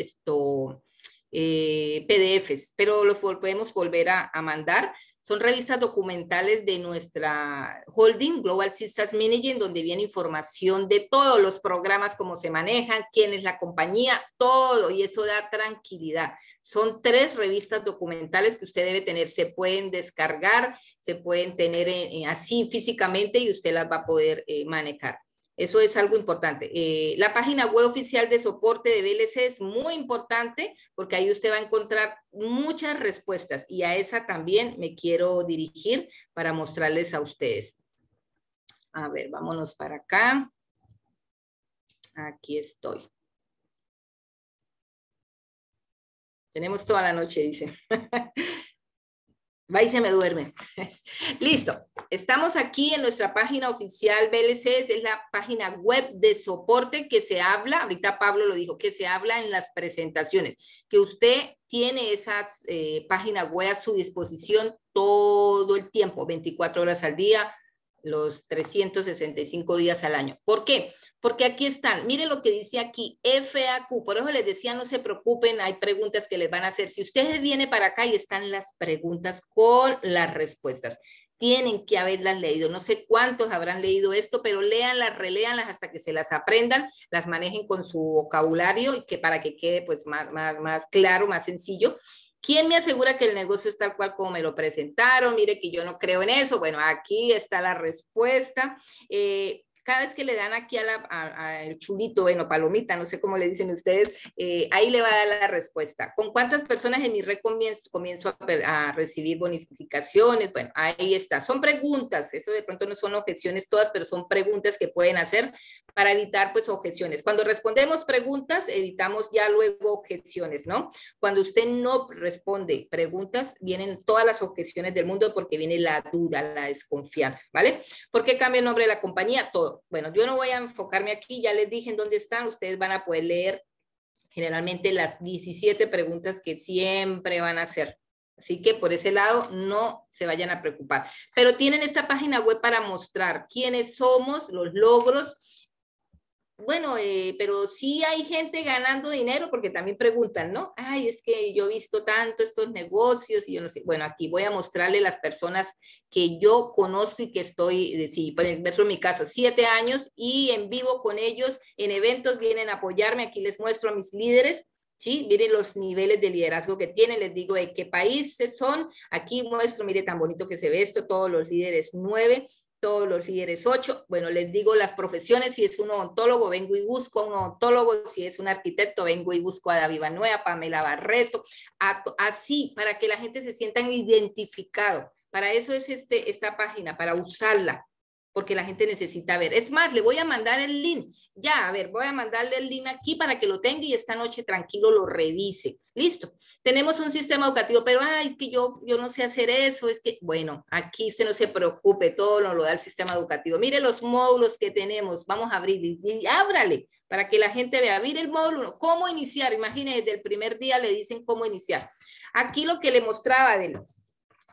eh, PDFs, pero los podemos volver a mandar son revistas documentales de nuestra holding Global Systems Managing, donde viene información de todos los programas, cómo se manejan, quién es la compañía, todo, y eso da tranquilidad. Son tres revistas documentales que usted debe tener, se pueden descargar, se pueden tener eh, eh, así físicamente y usted las va a poder eh, manejar. Eso es algo importante. Eh, la página web oficial de soporte de BLC es muy importante porque ahí usted va a encontrar muchas respuestas y a esa también me quiero dirigir para mostrarles a ustedes. A ver, vámonos para acá. Aquí estoy. Tenemos toda la noche, dice. Va y se me duerme. Listo. Estamos aquí en nuestra página oficial BLC, es la página web de soporte que se habla, ahorita Pablo lo dijo, que se habla en las presentaciones, que usted tiene esa eh, página web a su disposición todo el tiempo, 24 horas al día, los 365 días al año. ¿Por qué? Porque aquí están, mire lo que dice aquí, FAQ, por eso les decía, no se preocupen, hay preguntas que les van a hacer. Si ustedes vienen para acá y están las preguntas con las respuestas, tienen que haberlas leído. No sé cuántos habrán leído esto, pero leanlas, reléanlas hasta que se las aprendan, las manejen con su vocabulario y que para que quede pues más, más, más claro, más sencillo. ¿Quién me asegura que el negocio es tal cual como me lo presentaron? Mire que yo no creo en eso. Bueno, aquí está la respuesta. Eh, cada vez que le dan aquí al chulito, bueno, palomita, no sé cómo le dicen ustedes, eh, ahí le va a dar la respuesta. ¿Con cuántas personas en mi red comienzo, a, a, recibir bonificaciones? Bueno, ahí está. Son preguntas, eso de pronto no son objeciones todas, pero son preguntas que pueden hacer para evitar pues objeciones. Cuando respondemos preguntas, evitamos ya luego objeciones, ¿no? Cuando usted no responde preguntas, vienen todas las objeciones del mundo porque viene la duda, la desconfianza, ¿vale? ¿Por qué cambia el nombre de la compañía? Todo bueno, yo no voy a enfocarme aquí, ya les dije en dónde están, ustedes van a poder leer generalmente las 17 preguntas que siempre van a hacer. Así que por ese lado no se vayan a preocupar. Pero tienen esta página web para mostrar quiénes somos, los logros, bueno, eh, pero sí hay gente ganando dinero porque también preguntan, ¿no? Ay, es que yo he visto tanto estos negocios y yo no sé. Bueno, aquí voy a mostrarle las personas que yo conozco y que estoy, eh, sí, por ejemplo, en mi caso, siete años y en vivo con ellos, en eventos vienen a apoyarme. Aquí les muestro a mis líderes. ¿sí? Miren los niveles de liderazgo que tienen, les digo de qué países son. Aquí muestro, mire tan bonito que se ve esto, todos los líderes nueve todos los líderes ocho. Bueno, les digo las profesiones, si es un odontólogo, vengo y busco a un odontólogo, si es un arquitecto, vengo y busco a David Nueva, Pamela Barreto, así, para que la gente se sienta identificado. Para eso es este, esta página, para usarla, porque la gente necesita ver. Es más, le voy a mandar el link. Ya, a ver, voy a mandarle el link aquí para que lo tenga y esta noche tranquilo lo revise. Listo. Tenemos un sistema educativo, pero ay, es que yo, yo no sé hacer eso. Es que, bueno, aquí usted no se preocupe, todo lo, lo da el sistema educativo. Mire los módulos que tenemos. Vamos a abrir y ábrale para que la gente vea. abrir el módulo 1, cómo iniciar. Imagínese, desde el primer día le dicen cómo iniciar. Aquí lo que le mostraba de,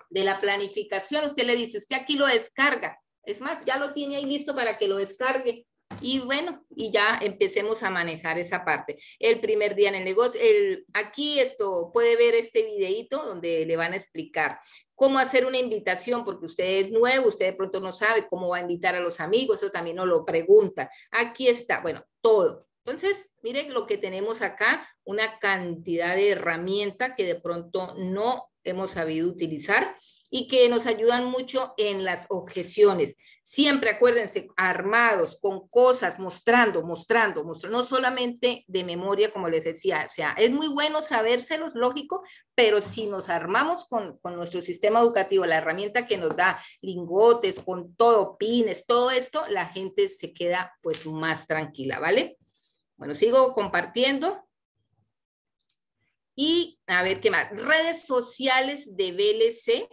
de la planificación, usted le dice, usted aquí lo descarga es más, ya lo tiene ahí listo para que lo descargue. Y bueno, y ya empecemos a manejar esa parte. El primer día en el negocio, el, aquí esto puede ver este videito donde le van a explicar cómo hacer una invitación, porque usted es nuevo, usted de pronto no sabe cómo va a invitar a los amigos, eso también nos lo pregunta. Aquí está, bueno, todo. Entonces, miren lo que tenemos acá, una cantidad de herramienta que de pronto no hemos sabido utilizar y que nos ayudan mucho en las objeciones. Siempre acuérdense, armados con cosas, mostrando, mostrando, mostrando, no solamente de memoria, como les decía, o sea, es muy bueno sabérselos, lógico, pero si nos armamos con, con nuestro sistema educativo, la herramienta que nos da lingotes, con todo, pines, todo esto, la gente se queda pues más tranquila, ¿vale? Bueno, sigo compartiendo. Y a ver qué más. Redes sociales de BLC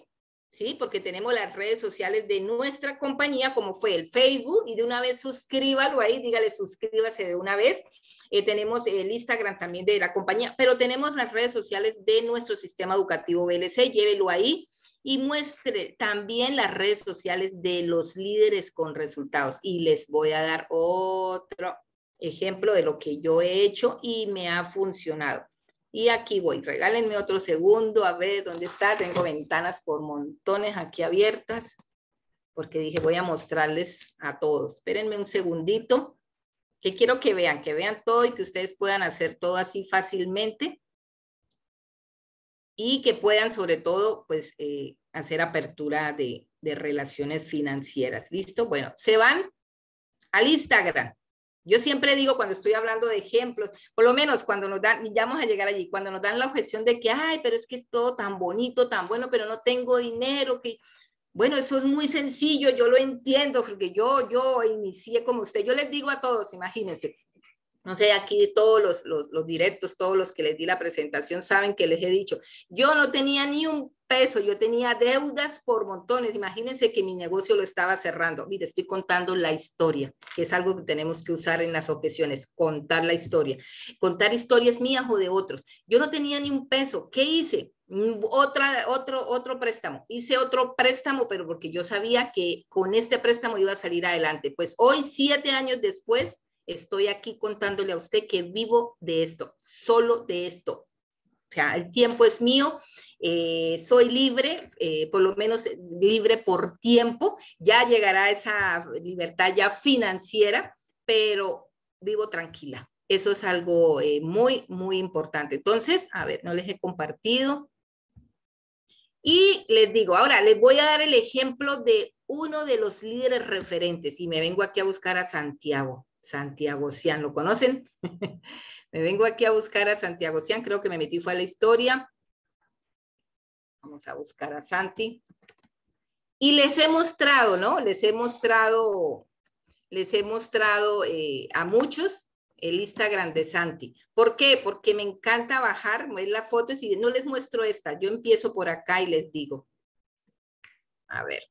¿sí? Porque tenemos las redes sociales de nuestra compañía, como fue el Facebook, y de una vez suscríbalo ahí, dígale suscríbase de una vez. Eh, tenemos el Instagram también de la compañía, pero tenemos las redes sociales de nuestro sistema educativo BLC, llévelo ahí y muestre también las redes sociales de los líderes con resultados. Y les voy a dar otro ejemplo de lo que yo he hecho y me ha funcionado. Y aquí voy, regálenme otro segundo, a ver dónde está. Tengo ventanas por montones aquí abiertas, porque dije voy a mostrarles a todos. Espérenme un segundito, que quiero que vean, que vean todo y que ustedes puedan hacer todo así fácilmente. Y que puedan sobre todo, pues, eh, hacer apertura de, de relaciones financieras. ¿Listo? Bueno, se van al Instagram. Yo siempre digo cuando estoy hablando de ejemplos, por lo menos cuando nos dan, ya vamos a llegar allí, cuando nos dan la objeción de que, ay, pero es que es todo tan bonito, tan bueno, pero no tengo dinero, que, bueno, eso es muy sencillo, yo lo entiendo, porque yo, yo inicié como usted, yo les digo a todos, imagínense, no sé, aquí todos los, directos, todos los que les di la presentación saben que les he dicho, yo no tenía ni un peso, yo tenía deudas por montones. Imagínense que mi negocio lo estaba cerrando. Mire, estoy contando la historia, que es algo que tenemos que usar en las ocasiones, contar la historia, contar historias mías o de otros. Yo no tenía ni un peso. ¿Qué hice? Mm, otra, otro, otro préstamo. Hice otro préstamo, pero porque yo sabía que con este préstamo iba a salir adelante. Pues hoy, siete años después, Estoy aquí contándole a usted que vivo de esto, solo de esto. O sea, el tiempo es mío, eh, soy libre, eh, por lo menos eh, libre por tiempo, ya llegará esa libertad ya financiera, pero vivo tranquila. Eso es algo muy, muy importante. Entonces, a ver, no les he compartido. Y les digo, ahora les voy a dar el ejemplo de uno de los líderes referentes y me vengo aquí a buscar a Santiago. Santiago Cian, ¿lo conocen? me vengo aquí a buscar a Santiago Cian, creo que me metí fue a la historia. Vamos a buscar a Santi. Y les he mostrado, ¿no? Les he mostrado, les he mostrado eh, a muchos el Instagram de Santi. ¿Por qué? Porque me encanta bajar, ver la fotos y no les muestro esta. Yo empiezo por acá y les digo. A ver,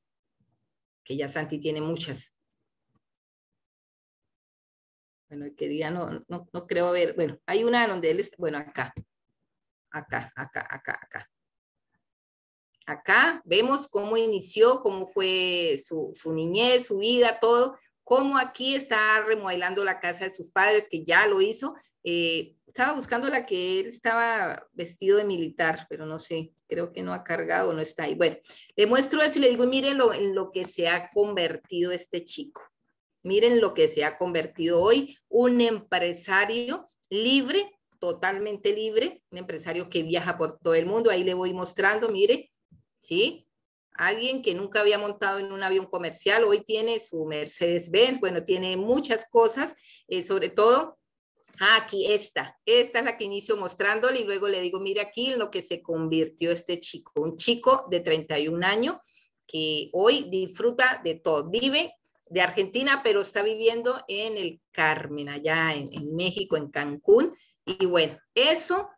que ya Santi tiene muchas. Bueno, quería, no, no, creo ver. Bueno, hay una donde él está, bueno, acá. Acá, acá, acá, acá. Acá vemos cómo inició, cómo fue su, niñez, su vida, todo. Cómo aquí está remodelando la casa de sus padres, que ya lo hizo. Eh, estaba buscando la que él estaba vestido de militar, pero no sé, creo que no ha cargado, no está ahí. Bueno, le muestro eso y le digo, miren en lo que se ha convertido este chico. Miren lo que se ha convertido hoy un empresario libre, totalmente libre, un empresario que viaja por todo el mundo. Ahí le voy mostrando, mire, ¿sí? Alguien que nunca había montado en un avión comercial, hoy tiene su Mercedes-Benz, bueno, tiene muchas cosas, eh, sobre todo ah, aquí está, esta es la que inicio mostrándole y luego le digo, mire aquí lo que se convirtió este chico, un chico de 31 años que hoy disfruta de todo, vive de Argentina, pero está viviendo en el Carmen, allá en, México, en Cancún. Y bueno, eso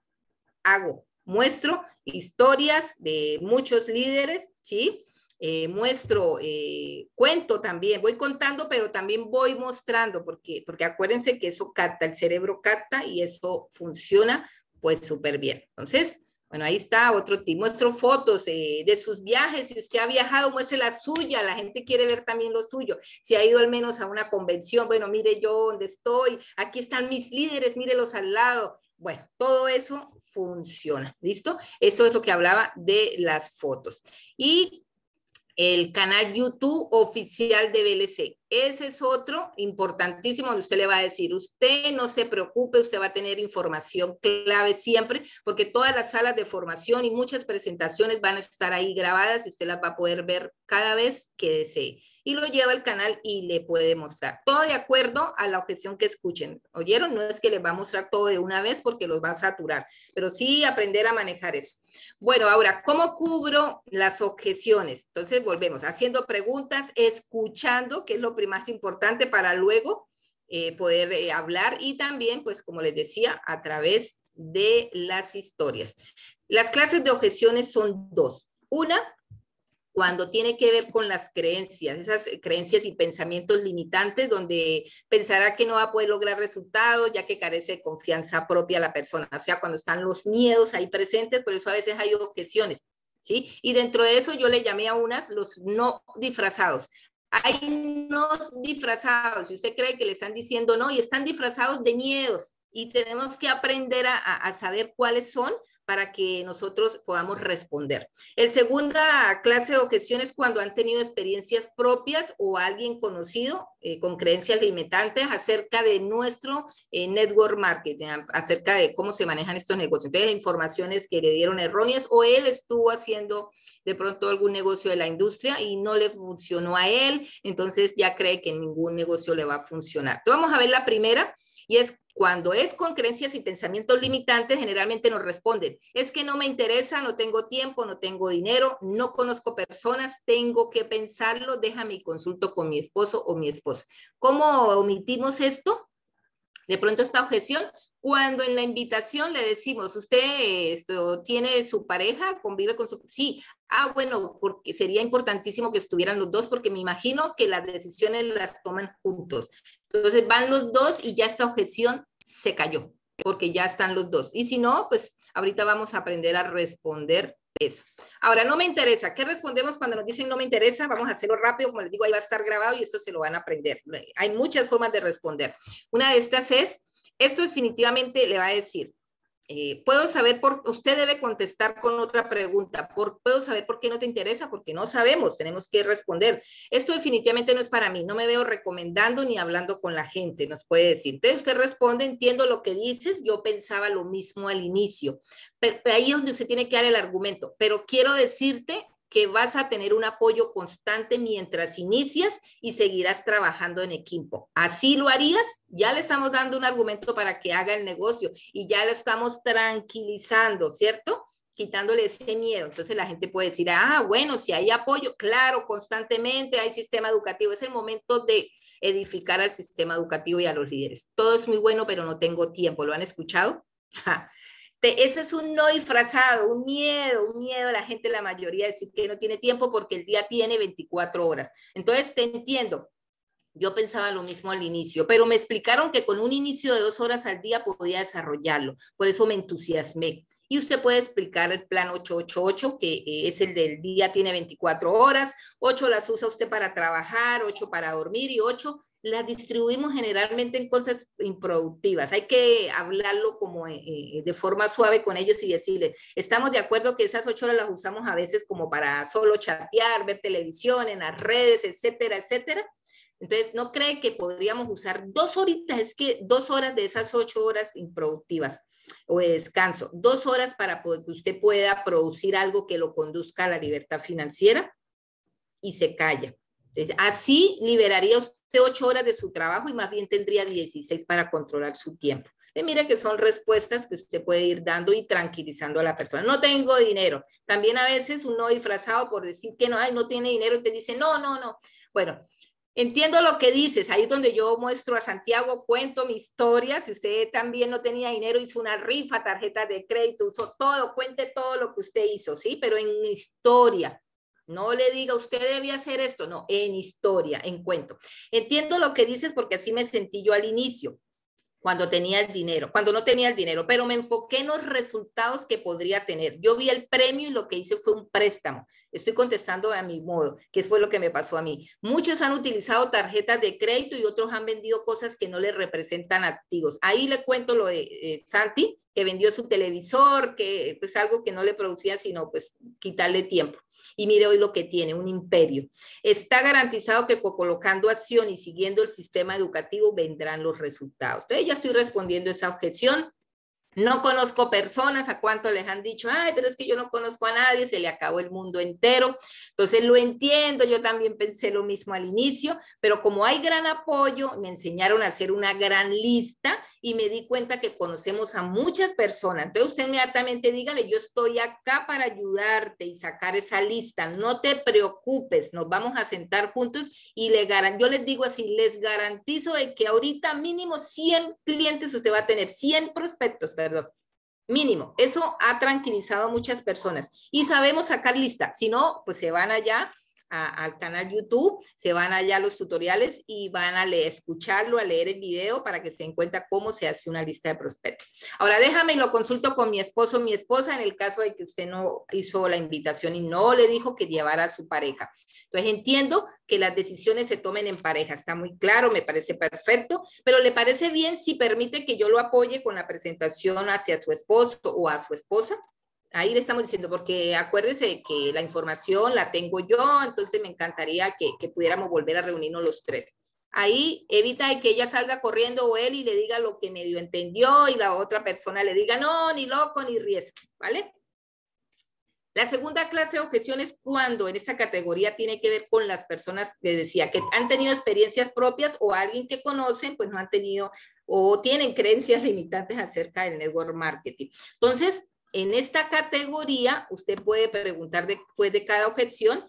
hago, muestro historias de muchos líderes, ¿sí? Eh, muestro, eh, cuento también, voy contando, pero también voy mostrando, porque, porque acuérdense que eso capta, el cerebro capta y eso funciona pues súper bien. Entonces, bueno, ahí está otro tip. Muestro fotos eh, de sus viajes. Si usted ha viajado, muestre la suya. La gente quiere ver también lo suyo. Si ha ido al menos a una convención, bueno, mire yo dónde estoy. Aquí están mis líderes, mírelos al lado. Bueno, todo eso funciona. ¿Listo? Eso es lo que hablaba de las fotos. Y el canal YouTube oficial de BLC. Ese es otro importantísimo donde usted le va a decir, usted no se preocupe, usted va a tener información clave siempre, porque todas las salas de formación y muchas presentaciones van a estar ahí grabadas y usted las va a poder ver cada vez que desee y lo lleva al canal y le puede mostrar. Todo de acuerdo a la objeción que escuchen. ¿Oyeron? No es que les va a mostrar todo de una vez porque los va a saturar, pero sí aprender a manejar eso. Bueno, ahora, ¿cómo cubro las objeciones? Entonces volvemos, haciendo preguntas, escuchando, que es lo más importante para luego eh, poder eh, hablar y también, pues como les decía, a través de las historias. Las clases de objeciones son dos. Una, cuando tiene que ver con las creencias, esas eh, creencias y pensamientos limitantes donde pensará que no va a poder lograr resultados ya que carece de confianza propia la persona. O sea, cuando están los miedos ahí presentes, por eso a veces hay objeciones, ¿sí? Y dentro de eso yo le llamé a unas los no disfrazados. Hay no disfrazados, si usted cree que le están diciendo no y están disfrazados de miedos y tenemos que aprender a, a saber cuáles son para que nosotros podamos responder. El segunda clase de objeción es cuando han tenido experiencias propias o alguien conocido eh, con creencias limitantes acerca de nuestro eh, network marketing, acerca de cómo se manejan estos negocios. Entonces, informaciones que le dieron erróneas o él estuvo haciendo de pronto algún negocio de la industria y no le funcionó a él, entonces ya cree que ningún negocio le va a funcionar. vamos a ver la primera y es cuando es con creencias y pensamientos limitantes, generalmente nos responden, es que no me interesa, no tengo tiempo, no tengo dinero, no conozco personas, tengo que pensarlo, déjame y consulto con mi esposo o mi esposa. ¿Cómo omitimos esto? De pronto esta objeción, cuando en la invitación le decimos, usted esto, tiene su pareja, convive con su... Sí, ah, bueno, porque sería importantísimo que estuvieran los dos, porque me imagino que las decisiones las toman juntos. Entonces van los dos y ya esta objeción se cayó, porque ya están los dos. Y si no, pues ahorita vamos a aprender a responder eso. Ahora, no me interesa. ¿Qué respondemos cuando nos dicen no me interesa? Vamos a hacerlo rápido. Como les digo, ahí va a estar grabado y esto se lo van a aprender. Hay muchas formas de responder. Una de estas es, esto definitivamente le va a decir, eh, puedo saber por, usted debe contestar con otra pregunta, por, puedo saber por qué no te interesa, porque no sabemos, tenemos que responder. Esto definitivamente no es para mí, no me veo recomendando ni hablando con la gente, nos puede decir. Entonces usted responde, entiendo lo que dices, yo pensaba lo mismo al inicio, pero ahí es donde usted tiene que dar el argumento, pero quiero decirte que vas a tener un apoyo constante mientras inicias y seguirás trabajando en equipo. Así lo harías, ya le estamos dando un argumento para que haga el negocio y ya lo estamos tranquilizando, ¿cierto? quitándole ese miedo. Entonces la gente puede decir, ah, bueno, si hay apoyo, claro, constantemente hay sistema educativo, es el momento de edificar al sistema educativo y a los líderes. Todo es muy bueno, pero no tengo tiempo, ¿lo han escuchado? ese es un no disfrazado, un miedo, un miedo a la gente, la mayoría decir que no tiene tiempo porque el día tiene 24 horas. Entonces, te entiendo. Yo pensaba lo mismo al inicio, pero me explicaron que con un inicio de dos horas al día podía desarrollarlo. Por eso me entusiasmé. Y usted puede explicar el plan 888, que eh, es el del día, tiene 24 horas, 8 las usa usted para trabajar, 8 para dormir y 8 las distribuimos generalmente en cosas improductivas. Hay que hablarlo como eh, eh, de forma suave con ellos y decirles, estamos de acuerdo que esas ocho horas las usamos a veces como para solo chatear, ver televisión, en las redes, etcétera, etcétera. Entonces, ¿no cree que podríamos usar dos horitas? Es que dos horas de esas ocho horas improductivas o de descanso, dos horas para que usted pueda producir algo que lo conduzca a la libertad financiera y se calla. Así liberaría usted ocho horas de su trabajo y más bien tendría 16 para controlar su tiempo. Y mira que son respuestas que usted puede ir dando y tranquilizando a la persona. No tengo dinero. También a veces uno disfrazado por decir que no, ay, no tiene dinero, te dice, no, no, no. Bueno, Entiendo lo que dices, ahí es donde yo muestro a Santiago, cuento mi historia, si usted también no tenía dinero, hizo una rifa, tarjeta de crédito, usó todo, cuente todo lo que usted hizo, ¿sí? Pero en historia, no le diga, usted debía hacer esto, no, en historia, en cuento. Entiendo lo que dices porque así me sentí yo al inicio, cuando tenía el dinero, cuando no tenía el dinero, pero me enfoqué en los resultados que podría tener. Yo vi el premio y lo que hice fue un préstamo. Estoy contestando a mi modo, que fue lo que me pasó a mí. Muchos han utilizado tarjetas de crédito y otros han vendido cosas que no les representan activos. Ahí le cuento lo de eh, Santi, que vendió su televisor, que pues algo que no le producía, sino pues quitarle tiempo. Y mire hoy lo que tiene, un imperio. Está garantizado que colocando acción y siguiendo el sistema educativo vendrán los resultados. Entonces ya estoy respondiendo esa objeción. No conozco personas a cuánto les han dicho, ay, pero es que yo no conozco a nadie, se le acabó el mundo entero. Entonces lo entiendo, yo también pensé lo mismo al inicio, pero como hay gran apoyo, me enseñaron a hacer una gran lista y me di cuenta que conocemos a muchas personas. Entonces usted inmediatamente dígale, yo estoy acá para ayudarte y sacar esa lista, no te preocupes, nos vamos a sentar juntos y le garan yo les digo así, les garantizo de que ahorita mínimo 100 clientes usted va a tener, 100 prospectos Mínimo. Eso ha tranquilizado a muchas personas. Y sabemos sacar lista. Si no, pues se van allá al canal YouTube, se van allá los tutoriales y van a escucharlo, a leer el video para que se encuentre cómo se hace una lista de prospectos. Ahora déjame y lo consulto con mi esposo, mi esposa, en el caso de que usted no hizo la invitación y no le dijo que llevara a su pareja. Entonces entiendo que las decisiones se tomen en pareja, está muy claro, me parece perfecto, pero le parece bien si permite que yo lo apoye con la presentación hacia su esposo o a su esposa. Ahí le estamos diciendo, porque acuérdese que la información la tengo yo, entonces me encantaría que, pudiéramos volver a reunirnos los tres. Ahí evita que ella salga corriendo o él y le diga lo que medio entendió y la otra persona le diga, no, ni loco, ni riesgo, ¿vale? La segunda clase de objeción es cuando en esta categoría tiene que ver con las personas que decía que han tenido experiencias propias o alguien que conocen, pues no han tenido o tienen creencias limitantes acerca del network marketing. Entonces, en esta categoría, usted puede preguntar después de cada objeción,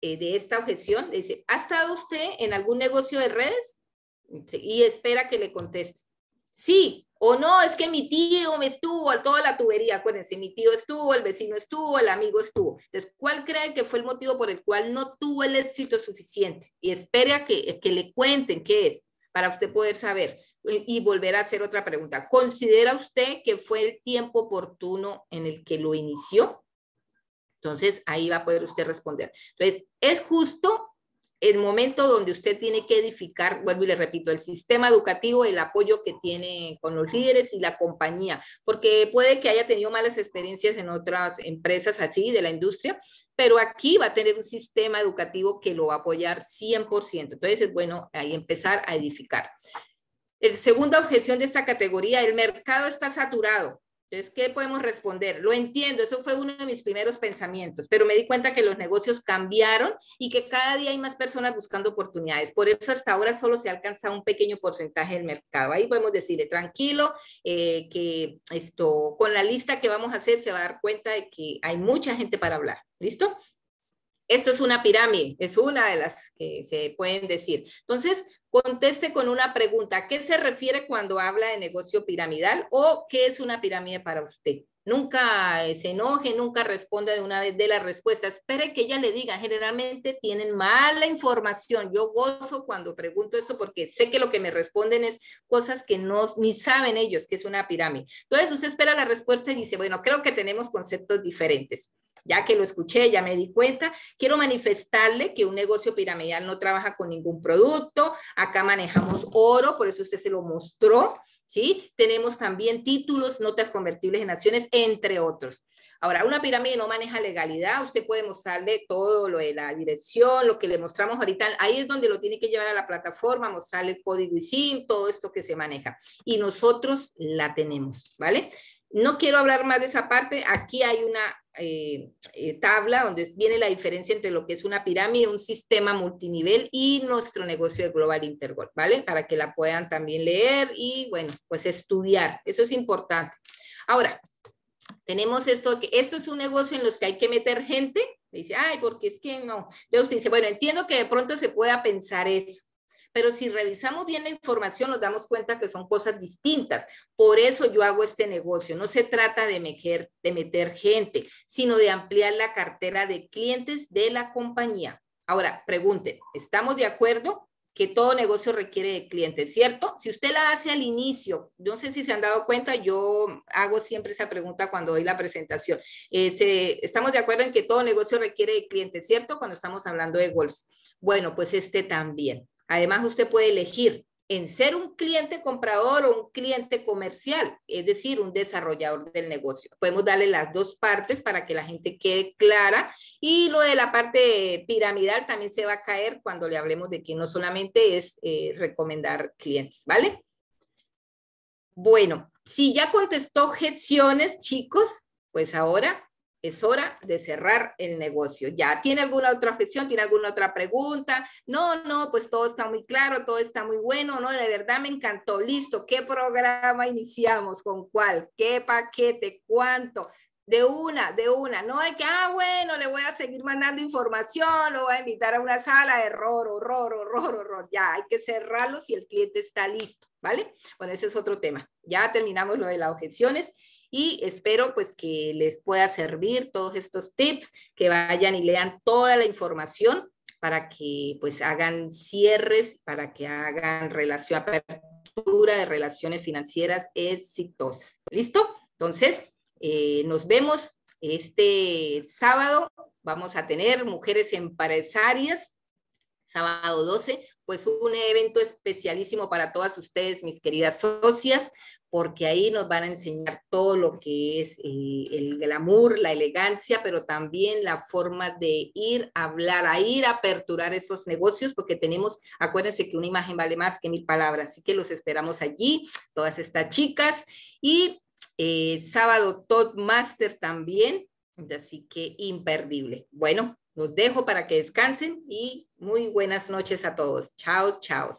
eh, de esta objeción, dice, ¿ha estado usted en algún negocio de redes? Y espera que le conteste. Sí o no, es que mi tío me estuvo, toda la tubería, acuérdense, mi tío estuvo, el vecino estuvo, el amigo estuvo. Entonces, ¿cuál cree que fue el motivo por el cual no tuvo el éxito suficiente? Y espera que, que le cuenten qué es para usted poder saber. Eh, y volver a hacer otra pregunta. ¿Considera usted que fue el tiempo oportuno en el que lo inició? Entonces, ahí va a poder usted responder. Entonces, es justo el momento donde usted tiene que edificar, vuelvo y le repito, el sistema educativo, el apoyo que tiene con los líderes y la compañía, porque puede que haya tenido malas experiencias en otras empresas así de la industria, pero aquí va a tener un sistema educativo que lo va a apoyar 100%. Entonces es bueno ahí empezar a edificar segunda objeción de esta categoría, el mercado está saturado. Entonces, ¿qué podemos responder? Lo entiendo, eso fue uno de mis primeros pensamientos, pero me di cuenta que los negocios cambiaron y que cada día hay más personas buscando oportunidades. Por eso hasta ahora solo se alcanza un pequeño porcentaje del mercado. Ahí podemos decirle, tranquilo, eh, que esto, con la lista que vamos a hacer se va a dar cuenta de que hay mucha gente para hablar. ¿Listo? Esto es una pirámide, es una de las que se pueden decir. Entonces, conteste con una pregunta. qué se refiere cuando habla de negocio piramidal o qué es una pirámide para usted? Nunca eh, se enoje, nunca responda de una vez de la respuesta. Espere que ella le diga. Generalmente tienen mala información. Yo gozo cuando pregunto esto porque sé que lo que me responden es cosas que no ni saben ellos que es una pirámide. Entonces usted espera la respuesta y dice, bueno, creo que tenemos conceptos diferentes ya que lo escuché, ya me di cuenta, quiero manifestarle que un negocio piramidal no trabaja con ningún producto, acá manejamos oro, por eso usted se lo mostró, ¿sí? Tenemos también títulos, notas convertibles en acciones, entre otros. Ahora, una pirámide no maneja legalidad, usted puede mostrarle todo lo de la dirección, lo que le mostramos ahorita, ahí es donde lo tiene que llevar a la plataforma, mostrarle el código ISIN, todo esto que se maneja. Y nosotros la tenemos, ¿vale? No quiero hablar más de esa parte, aquí hay una eh, eh, tabla donde viene la diferencia entre lo que es una pirámide, un sistema multinivel y nuestro negocio de Global Intergol, ¿vale? Para que la puedan también leer y, bueno, pues estudiar. Eso es importante. Ahora, tenemos esto, que esto es un negocio en los que hay que meter gente. Dice, ay, porque es que no. Entonces dice, bueno, entiendo que de pronto se pueda pensar eso, pero si revisamos bien la información nos damos cuenta que son cosas distintas. Por eso yo hago este negocio. No se trata de meter, gente, sino de ampliar la cartera de clientes de la compañía. Ahora, pregunte. ¿estamos de acuerdo? que todo negocio requiere de clientes, ¿cierto? Si usted la hace al inicio, no sé si se han dado cuenta, yo hago siempre esa pregunta cuando doy la presentación. Eh, estamos de acuerdo en que todo negocio requiere de clientes, ¿cierto? Cuando estamos hablando de golf. Bueno, pues este también. Además, usted puede elegir en ser un cliente comprador o un cliente comercial, es decir, un desarrollador del negocio. Podemos darle las dos partes para que la gente quede clara y lo de la parte piramidal también se va a caer cuando le hablemos de que no solamente es eh, recomendar clientes, ¿vale? Bueno, si ya contestó objeciones, chicos, pues ahora es hora de cerrar el negocio. Ya, ¿tiene alguna otra objeción? ¿Tiene alguna otra pregunta? No, no, pues todo está muy claro, todo está muy bueno, ¿no? De verdad me encantó. Listo, ¿qué programa iniciamos? ¿Con cuál? ¿Qué paquete? ¿Cuánto? De una, de una. No hay que, ah, bueno, le voy a seguir mandando información, lo voy a invitar a una sala, error, horror, horror, horror. Ya, hay que cerrarlo si el cliente está listo, ¿vale? Bueno, ese es otro tema. Ya terminamos lo de las objeciones y espero pues que les pueda servir todos estos tips, que vayan y lean toda la información para que pues hagan cierres, para que hagan relación, apertura de relaciones financieras exitosas. ¿Listo? Entonces, eh, nos vemos este sábado. Vamos a tener mujeres empresarias, sábado 12, pues un evento especialísimo para todas ustedes, mis queridas socias porque ahí nos van a enseñar todo lo que es eh, el glamour, la elegancia, pero también la forma de ir a hablar, a ir a aperturar esos negocios, porque tenemos, acuérdense que una imagen vale más que mil palabras, así que los esperamos allí, todas estas chicas, y eh, sábado Todd Master también, así que imperdible. Bueno, los dejo para que descansen y muy buenas noches a todos. Chao, chao.